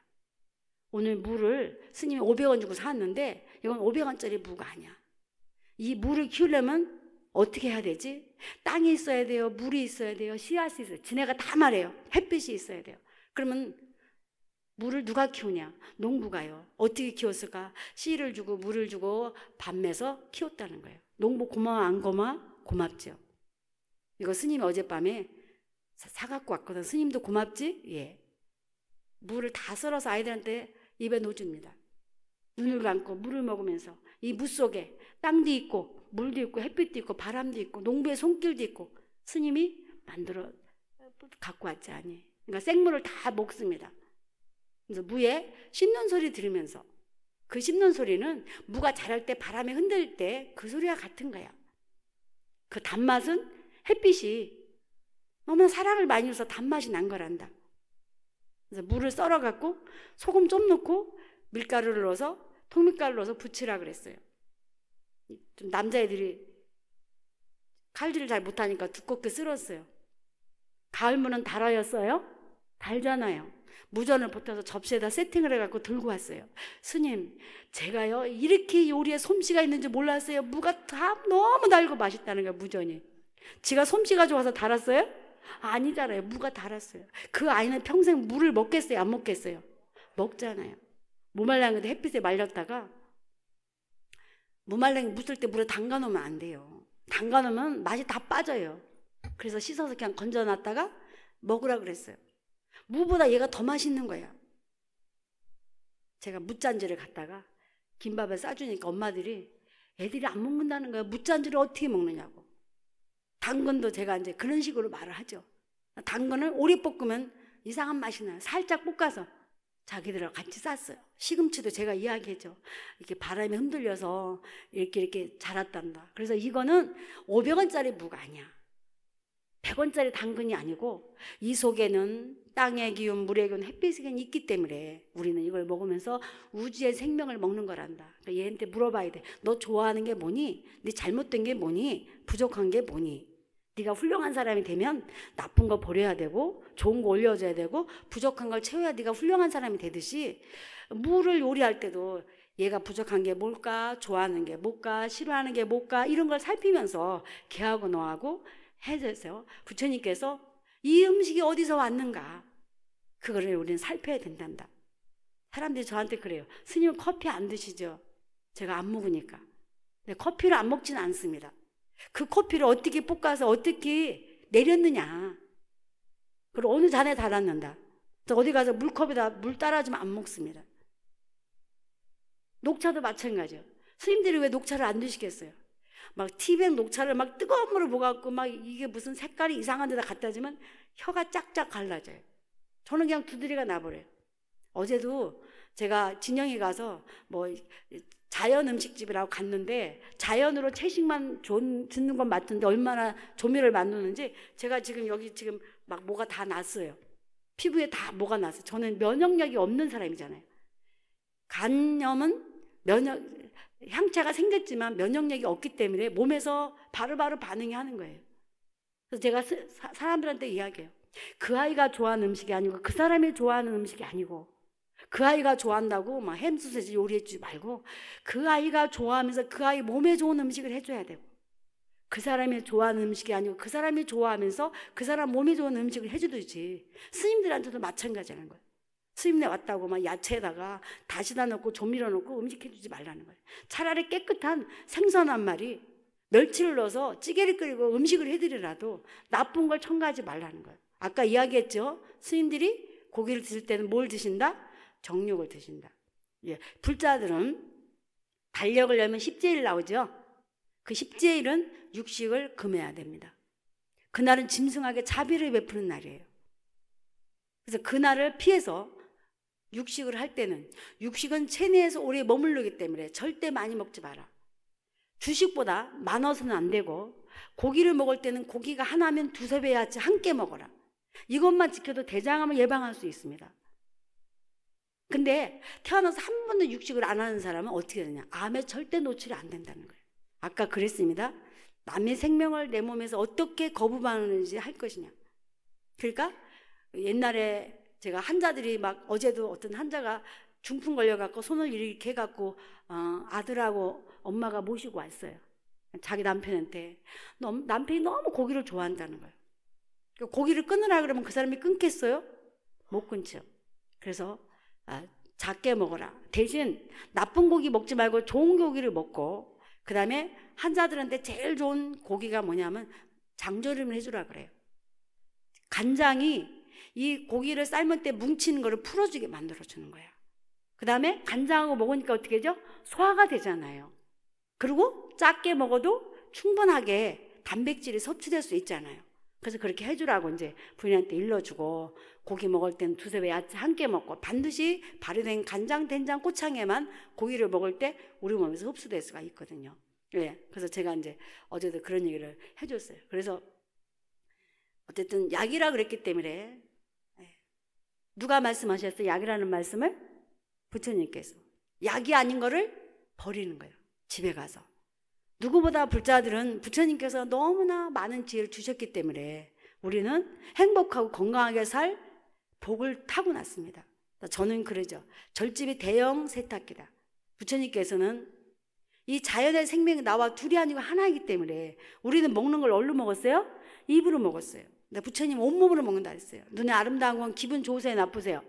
A: 오늘 물을 스님이 500원 주고 샀는데 이건 500원짜리 무가 아니야. 이 물을 키우려면 어떻게 해야 되지? 땅이 있어야 돼요. 물이 있어야 돼요. 씨앗이 있어요. 지네가 다 말해요. 햇빛이 있어야 돼요. 그러면 물을 누가 키우냐? 농부가요. 어떻게 키웠을까? 씨를 주고 물을 주고 밤매서 키웠다는 거예요. 농부 고마워 안 고마? 고맙죠. 이거 스님이 어젯밤에 사, 갖고 왔거든. 스님도 고맙지? 예. 물을 다 썰어서 아이들한테 입에 넣어줍니다. 눈을 음. 감고 물을 먹으면서 이 물 속에 땅도 있고 물도 있고 햇빛도 있고 바람도 있고 농부의 손길도 있고 스님이 만들어 갖고 왔지 아니. 그러니까 생물을 다 먹습니다. 무에 씹는 소리 들으면서 그 씹는 소리는 무가 자랄 때 바람에 흔들 때 그 소리와 같은 거야. 그 단맛은 햇빛이 너무나 사랑을 많이 줘서 단맛이 난 거란다. 그래서 무를 썰어 갖고 소금 좀 넣고 밀가루를 넣어서 통밀가루 를 넣어서 부치라 그랬어요. 좀 남자애들이 칼질을 잘 못하니까 두껍게 쓸었어요. 가을무는 달아였어요? 달잖아요. 무전을 붙여서 접시에다 세팅을 해갖고 들고 왔어요. 스님, 제가요, 이렇게 요리에 솜씨가 있는지 몰랐어요. 무가 다 너무 달고 맛있다는 거예요, 무전이. 지가 솜씨 가져와서 달았어요? 아니잖아요. 무가 달았어요. 그 아이는 평생 무를 먹겠어요? 안 먹겠어요? 먹잖아요. 무말랑이도 햇빛에 말렸다가 무말랭이 묻을 때 물에 담가 놓으면 안 돼요. 담가 놓으면 맛이 다 빠져요. 그래서 씻어서 그냥 건져 놨다가 먹으라 그랬어요. 무보다 얘가 더 맛있는 거예요. 제가 무짠지를 갖다가 김밥에 싸주니까 엄마들이 애들이 안 먹는다는 거예요. 무짠지를 어떻게 먹느냐고. 당근도 제가 이제 그런 식으로 말을 하죠. 당근을 오래 볶으면 이상한 맛이 나요. 살짝 볶아서 자기들하고 같이 쌌어요. 시금치도 제가 이야기했죠. 이렇게 바람이 흔들려서 이렇게 이렇게 자랐단다. 그래서 이거는 500원짜리 무가 아니야. 100원짜리 당근이 아니고 이 속에는 땅의 기운, 물의 기운, 햇빛의 기운이 있기 때문에 우리는 이걸 먹으면서 우주의 생명을 먹는 거란다. 그러니까 얘한테 물어봐야 돼. 너 좋아하는 게 뭐니? 네 잘못된 게 뭐니? 부족한 게 뭐니? 네가 훌륭한 사람이 되면 나쁜 거 버려야 되고 좋은 거 올려줘야 되고 부족한 걸 채워야 네가 훌륭한 사람이 되듯이 물을 요리할 때도 얘가 부족한 게 뭘까? 좋아하는 게 뭘까? 싫어하는 게 뭘까? 이런 걸 살피면서 개하고 너하고 해서요. 부처님께서 이 음식이 어디서 왔는가? 그거를 우리는 살펴야 된단다. 사람들이 저한테 그래요. 스님은 커피 안 드시죠? 제가 안 먹으니까. 근데 커피를 안먹진 않습니다. 그 커피를 어떻게 볶아서 어떻게 내렸느냐. 그리고 어느 잔에 달았는다. 어디 가서 물컵에다 물 따라주면 안 먹습니다. 녹차도 마찬가지예요. 스님들이 왜 녹차를 안 드시겠어요? 막 티백 녹차를 막 뜨거운 물을 보갖고 막 이게 무슨 색깔이 이상한 데다 갖다 주면 혀가 짝짝 갈라져요. 저는 그냥 두드리가 나버려요. 어제도 제가 진영에 가서 뭐 자연 음식집이라고 갔는데 자연으로 채식만 존, 듣는 건 맞던데 얼마나 조미를 만드는지 제가 지금 여기 지금 막 뭐가 다 났어요. 피부에 다 뭐가 났어요. 저는 면역력이 없는 사람이잖아요. 간염은 면역, 향차가 생겼지만 면역력이 없기 때문에 몸에서 바로바로 반응이 하는 거예요. 그래서 제가 사, 람들한테 이야기해요. 그 아이가 좋아하는 음식이 아니고 그 사람이 좋아하는 음식이 아니고 그 아이가 좋아한다고 막햄 소세지 요리해 주지 말고 그 아이가 좋아하면서 그 아이 몸에 좋은 음식을 해줘야 되고 그 사람이 좋아하는 음식이 아니고 그 사람이 좋아하면서 그 사람 몸에 좋은 음식을 해주듯이 스님들한테도 마찬가지라는 거예요. 수입내 왔다고 막 야채에다가 다시다 넣고 조미료 넣고 음식해주지 말라는 거예요. 차라리 깨끗한 생선 한 마리 멸치를 넣어서 찌개를 끓이고 음식을 해드리라도 나쁜 걸 첨가하지 말라는 거예요. 아까 이야기했죠. 스님들이 고기를 드실 때는 뭘 드신다? 정육을 드신다. 예. 불자들은 달력을 열면 십제일 나오죠. 그 십제일은 육식을 금해야 됩니다. 그날은 짐승하게 자비를 베푸는 날이에요. 그래서 그날을 피해서 육식을 할 때는 육식은 체내에서 오래 머물르기 때문에 절대 많이 먹지 마라. 주식보다 많아서는 안 되고 고기를 먹을 때는 고기가 하나면 두세 배야지 함께 먹어라. 이것만 지켜도 대장암을 예방할 수 있습니다. 근데 태어나서 한 번도 육식을 안 하는 사람은 어떻게 되냐? 암에 절대 노출이 안 된다는 거예요. 아까 그랬습니다. 남의 생명을 내 몸에서 어떻게 거부받는지 할 것이냐. 그러니까 옛날에 제가 환자들이 막 어제도 어떤 환자가 중풍 걸려갖고 손을 이렇게 해갖고 어, 아들하고 엄마가 모시고 왔어요. 자기 남편한테 넘, 남편이 너무 고기를 좋아한다는 거예요. 그 고기를 끊으라 그러면 그 사람이 끊겠어요? 못 끊죠. 그래서 아, 작게 먹어라. 대신 나쁜 고기 먹지 말고 좋은 고기를 먹고 그 다음에 환자들한테 제일 좋은 고기가 뭐냐면 장조림을 해주라 그래요. 간장이 이 고기를 삶을 때 뭉치는 거를 풀어주게 만들어주는 거야. 그 다음에 간장하고 먹으니까 어떻게 되죠? 소화가 되잖아요. 그리고 작게 먹어도 충분하게 단백질이 섭취될 수 있잖아요. 그래서 그렇게 해주라고 이제 부인한테 일러주고 고기 먹을 땐 두세 배 야채 함께 먹고 반드시 발효된 간장, 된장, 고창에만 고기를 먹을 때 우리 몸에서 흡수될 수가 있거든요. 예. 그래서 제가 이제 어제도 그런 얘기를 해줬어요. 그래서 어쨌든 약이라 그랬기 때문에 누가 말씀하셨어요? 약이라는 말씀을? 부처님께서. 약이 아닌 거를 버리는 거예요. 집에 가서. 누구보다 불자들은 부처님께서 너무나 많은 지혜를 주셨기 때문에 우리는 행복하고 건강하게 살 복을 타고났습니다. 저는 그러죠. 절집이 대형 세탁기다. 부처님께서는 이 자연의 생명이 나와 둘이 아니고 하나이기 때문에 우리는 먹는 걸 얼로 먹었어요? 입으로 먹었어요. 근데 부처님 온몸으로 먹는다 그랬어요. 눈에 아름다운 건 기분 좋으세요? 나쁘세요?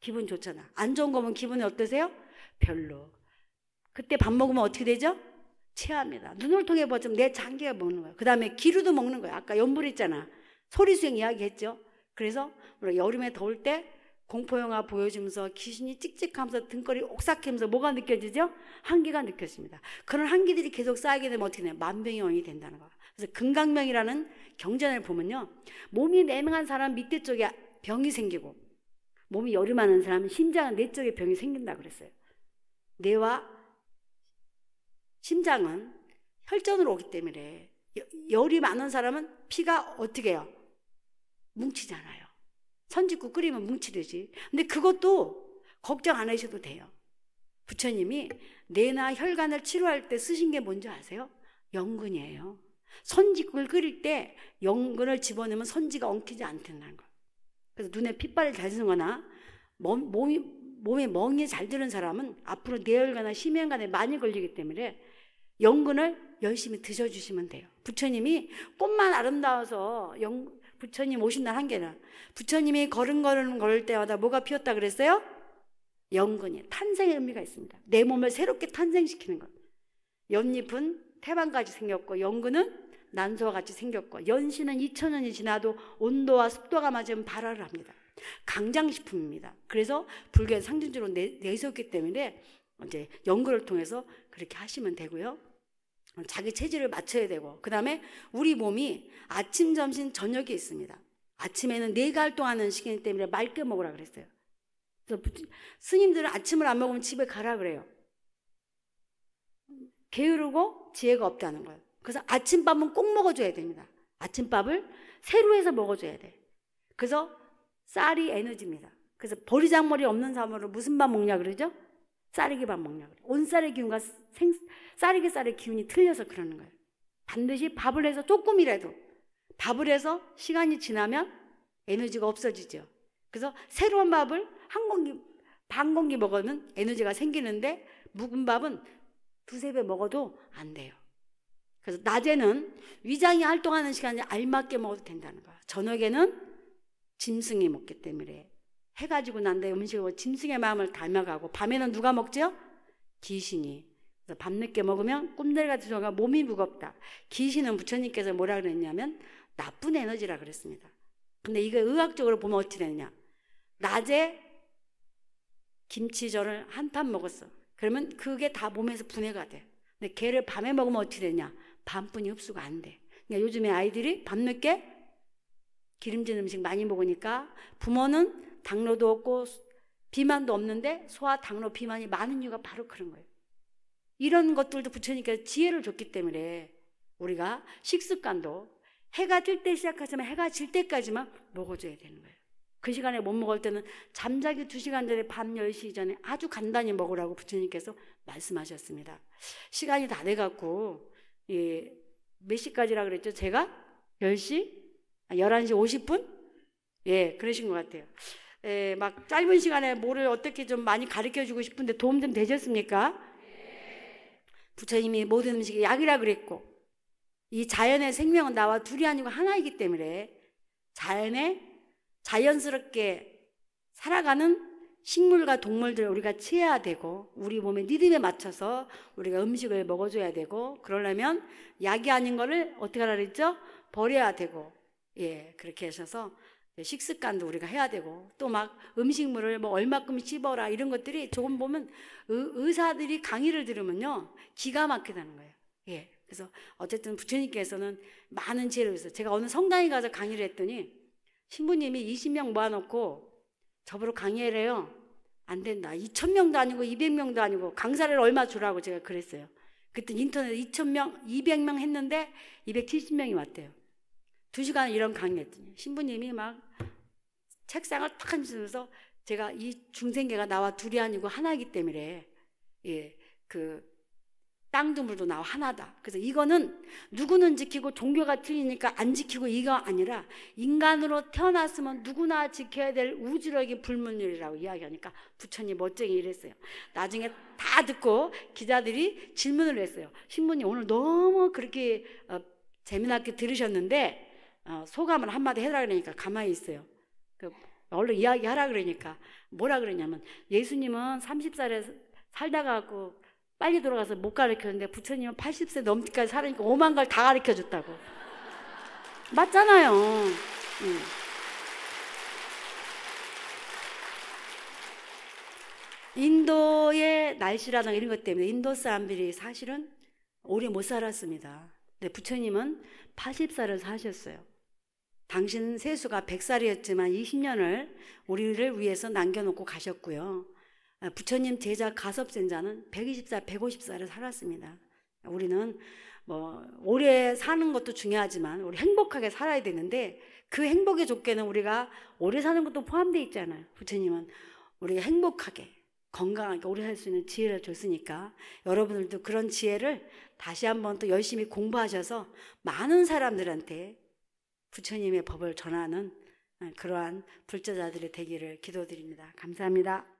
A: 기분 좋잖아. 안 좋은 거면 기분이 어떠세요? 별로. 그때 밥 먹으면 어떻게 되죠? 체합니다. 눈을 통해 보자면 내 장기가 먹는 거예요. 그 다음에 기류도 먹는 거예요. 아까 연불있잖아 소리수행 이야기 했죠. 그래서 여름에 더울 때 공포영화 보여주면서 귀신이 찍찍하면서 등거리 옥삭하면서 뭐가 느껴지죠? 한계가 느껴집니다. 그런 한계들이 계속 쌓이게 되면 어떻게 되냐 만병이 원이 된다는 거예 그래서 금강명이라는 경전을 보면요. 몸이 냉한 사람 밑에 쪽에 병이 생기고 몸이 열이 많은 사람은 심장 내 쪽에 병이 생긴다 그랬어요. 뇌와 심장은 혈전으로 오기 때문에 열이 많은 사람은 피가 어떻게 해요? 뭉치잖아요. 선짓고 끓이면 뭉치듯이. 근데 그것도 걱정 안 하셔도 돼요. 부처님이 뇌나 혈관을 치료할 때 쓰신 게 뭔지 아세요? 연근이에요. 손짓국을 끓일 때 연근을 집어넣으면 손지가 엉키지 않다는 거. 그래서 눈에 핏발을 잘 쓰거나 몸, 몸이, 몸에 멍이 잘 드는 사람은 앞으로 뇌혈관이나 심혈관에 많이 걸리기 때문에 연근을 열심히 드셔주시면 돼요. 부처님이 꽃만 아름다워서 영, 부처님 오신 날 한계는 부처님이 걸음걸음 걸을 때마다 뭐가 피었다 그랬어요? 연근이 탄생의 의미가 있습니다. 내 몸을 새롭게 탄생시키는 것. 연잎은 태반까지 생겼고 연근은 난소와 같이 생겼고 연신은 2 0 0 0년이 지나도 온도와 습도가 맞으면 발화를 합니다. 강장식품입니다. 그래서 불교의 상징적로 내, 내세웠기 때문에 이제 연구를 통해서 그렇게 하시면 되고요. 자기 체질을 맞춰야 되고 그 다음에 우리 몸이 아침, 점심, 저녁이 있습니다. 아침에는 네갈 동안은 시기 때문에 맑게 먹으라 그랬어요. 그래서 스님들은 아침을 안 먹으면 집에 가라 그래요. 게으르고 지혜가 없다는 거예요. 그래서 아침밥은 꼭 먹어줘야 됩니다. 아침밥을 새로 해서 먹어줘야 돼. 그래서 쌀이 에너지입니다. 그래서 보리장머리 없는 사람으로 무슨 밥 먹냐 그러죠? 쌀이기 밥 먹냐 그러죠온 쌀의 기운과 생, 쌀이기 쌀의 기운이 틀려서 그러는 거예요. 반드시 밥을 해서 조금이라도 밥을 해서 시간이 지나면 에너지가 없어지죠. 그래서 새로운 밥을 한 공기 반 공기 먹으면 에너지가 생기는데 묵은 밥은 두세 배 먹어도 안 돼요. 그래서 낮에는 위장이 활동하는 시간에 알맞게 먹어도 된다는 거야. 저녁에는 짐승이 먹기 때문에 해가지고 난데 음식을 짐승의 마음을 닮아가고 밤에는 누가 먹죠? 귀신이. 그래서 밤늦게 먹으면 꿈들같은 소가 몸이 무겁다. 귀신은 부처님께서 뭐라 그랬냐면 나쁜 에너지라 그랬습니다. 근데 이거 의학적으로 보면 어떻게 되느냐. 낮에 김치전을 한 판 먹었어. 그러면 그게 다 몸에서 분해가 돼. 근데 개를 밤에 먹으면 어떻게 되냐? 밤뿐이 흡수가 안 돼. 그러니까 요즘에 아이들이 밤늦게 기름진 음식 많이 먹으니까 부모는 당뇨도 없고 비만도 없는데 소아 당뇨 비만이 많은 이유가 바로 그런 거예요. 이런 것들도 부처님께서 지혜를 줬기 때문에 우리가 식습관도 해가 뜰때 시작하지만 해가 질 때까지만 먹어줘야 되는 거예요. 그 시간에 못 먹을 때는 잠자기 두시간 전에 밤 10시 전에 아주 간단히 먹으라고 부처님께서 말씀하셨습니다. 시간이 다 돼갖고 예, 몇 시까지라 그랬죠? 제가 10시? 11시 50분? 예, 그러신 것 같아요. 예, 막 짧은 시간에 뭐를 어떻게 좀 많이 가르쳐 주고 싶은데 도움 좀 되셨습니까? 부처님이 모든 음식이 약이라 그랬고, 이 자연의 생명은 나와 둘이 아니고 하나이기 때문에 자연에 자연스럽게 살아가는 식물과 동물들을 우리가 취해야 되고 우리 몸의 리듬에 맞춰서 우리가 음식을 먹어줘야 되고 그러려면 약이 아닌 거를 어떻게 하라 그랬죠? 버려야 되고 예 그렇게 하셔서 식습관도 우리가 해야 되고 또 막 음식물을 뭐 얼마큼 씹어라 이런 것들이 조금 보면 의, 사들이 강의를 들으면요 기가 막히다는 거예요 예 그래서 어쨌든 부처님께서는 많은 지혜를 주세요 제가 어느 성당에 가서 강의를 했더니 신부님이 20명 모아놓고 저보러 강의를 해요. 안 된다. 2천명도 아니고 200명도 아니고 강사를 얼마 주라고 제가 그랬어요. 그때 인터넷 에 2천명 200명 했는데 270명이 왔대요. 두 시간 이런 강의했더니 신부님이 막 책상을 탁 하면서 제가 이 중생계가 나와 둘이 아니고 하나이기 때문에 예, 그 땅도 물도 나와 하나다. 그래서 이거는 누구는 지키고 종교가 틀리니까 안 지키고 이거 아니라 인간으로 태어났으면 누구나 지켜야 될 우주력인 불문율이라고 이야기하니까 부처님 멋쟁이 이랬어요. 나중에 다 듣고 기자들이 질문을 했어요. 신부님 오늘 너무 그렇게 어, 재미나게 들으셨는데 어, 소감을 한마디 해라 그러니까 가만히 있어요. 그, 얼른 이야기하라 그러니까 뭐라 그러냐면 예수님은 30살에 살다가 고 빨리 돌아가서 못 가르쳤는데 부처님은 80세 넘기까지 살으니까 오만 걸 다 가르쳐 줬다고. 맞잖아요. 응. 예. 인도의 날씨라든가 이런 것 때문에 인도 사람들이 사실은 오래 못 살았습니다. 근데 부처님은 80살을 사셨어요. 당신 세수가 100살이었지만 20년을 우리를 위해서 남겨놓고 가셨고요. 아, 부처님 제자 가섭센자는 124, 154를 살았습니다. 우리는 뭐 오래 사는 것도 중요하지만 우리 행복하게 살아야 되는데 그 행복의 조건은 우리가 오래 사는 것도 포함되어 있잖아요. 부처님은 우리가 행복하게 건강하게 오래 살 수 있는 지혜를 줬으니까 여러분들도 그런 지혜를 다시 한번 또 열심히 공부하셔서 많은 사람들한테 부처님의 법을 전하는 아, 그러한 불자자들의 되기를 기도드립니다. 감사합니다.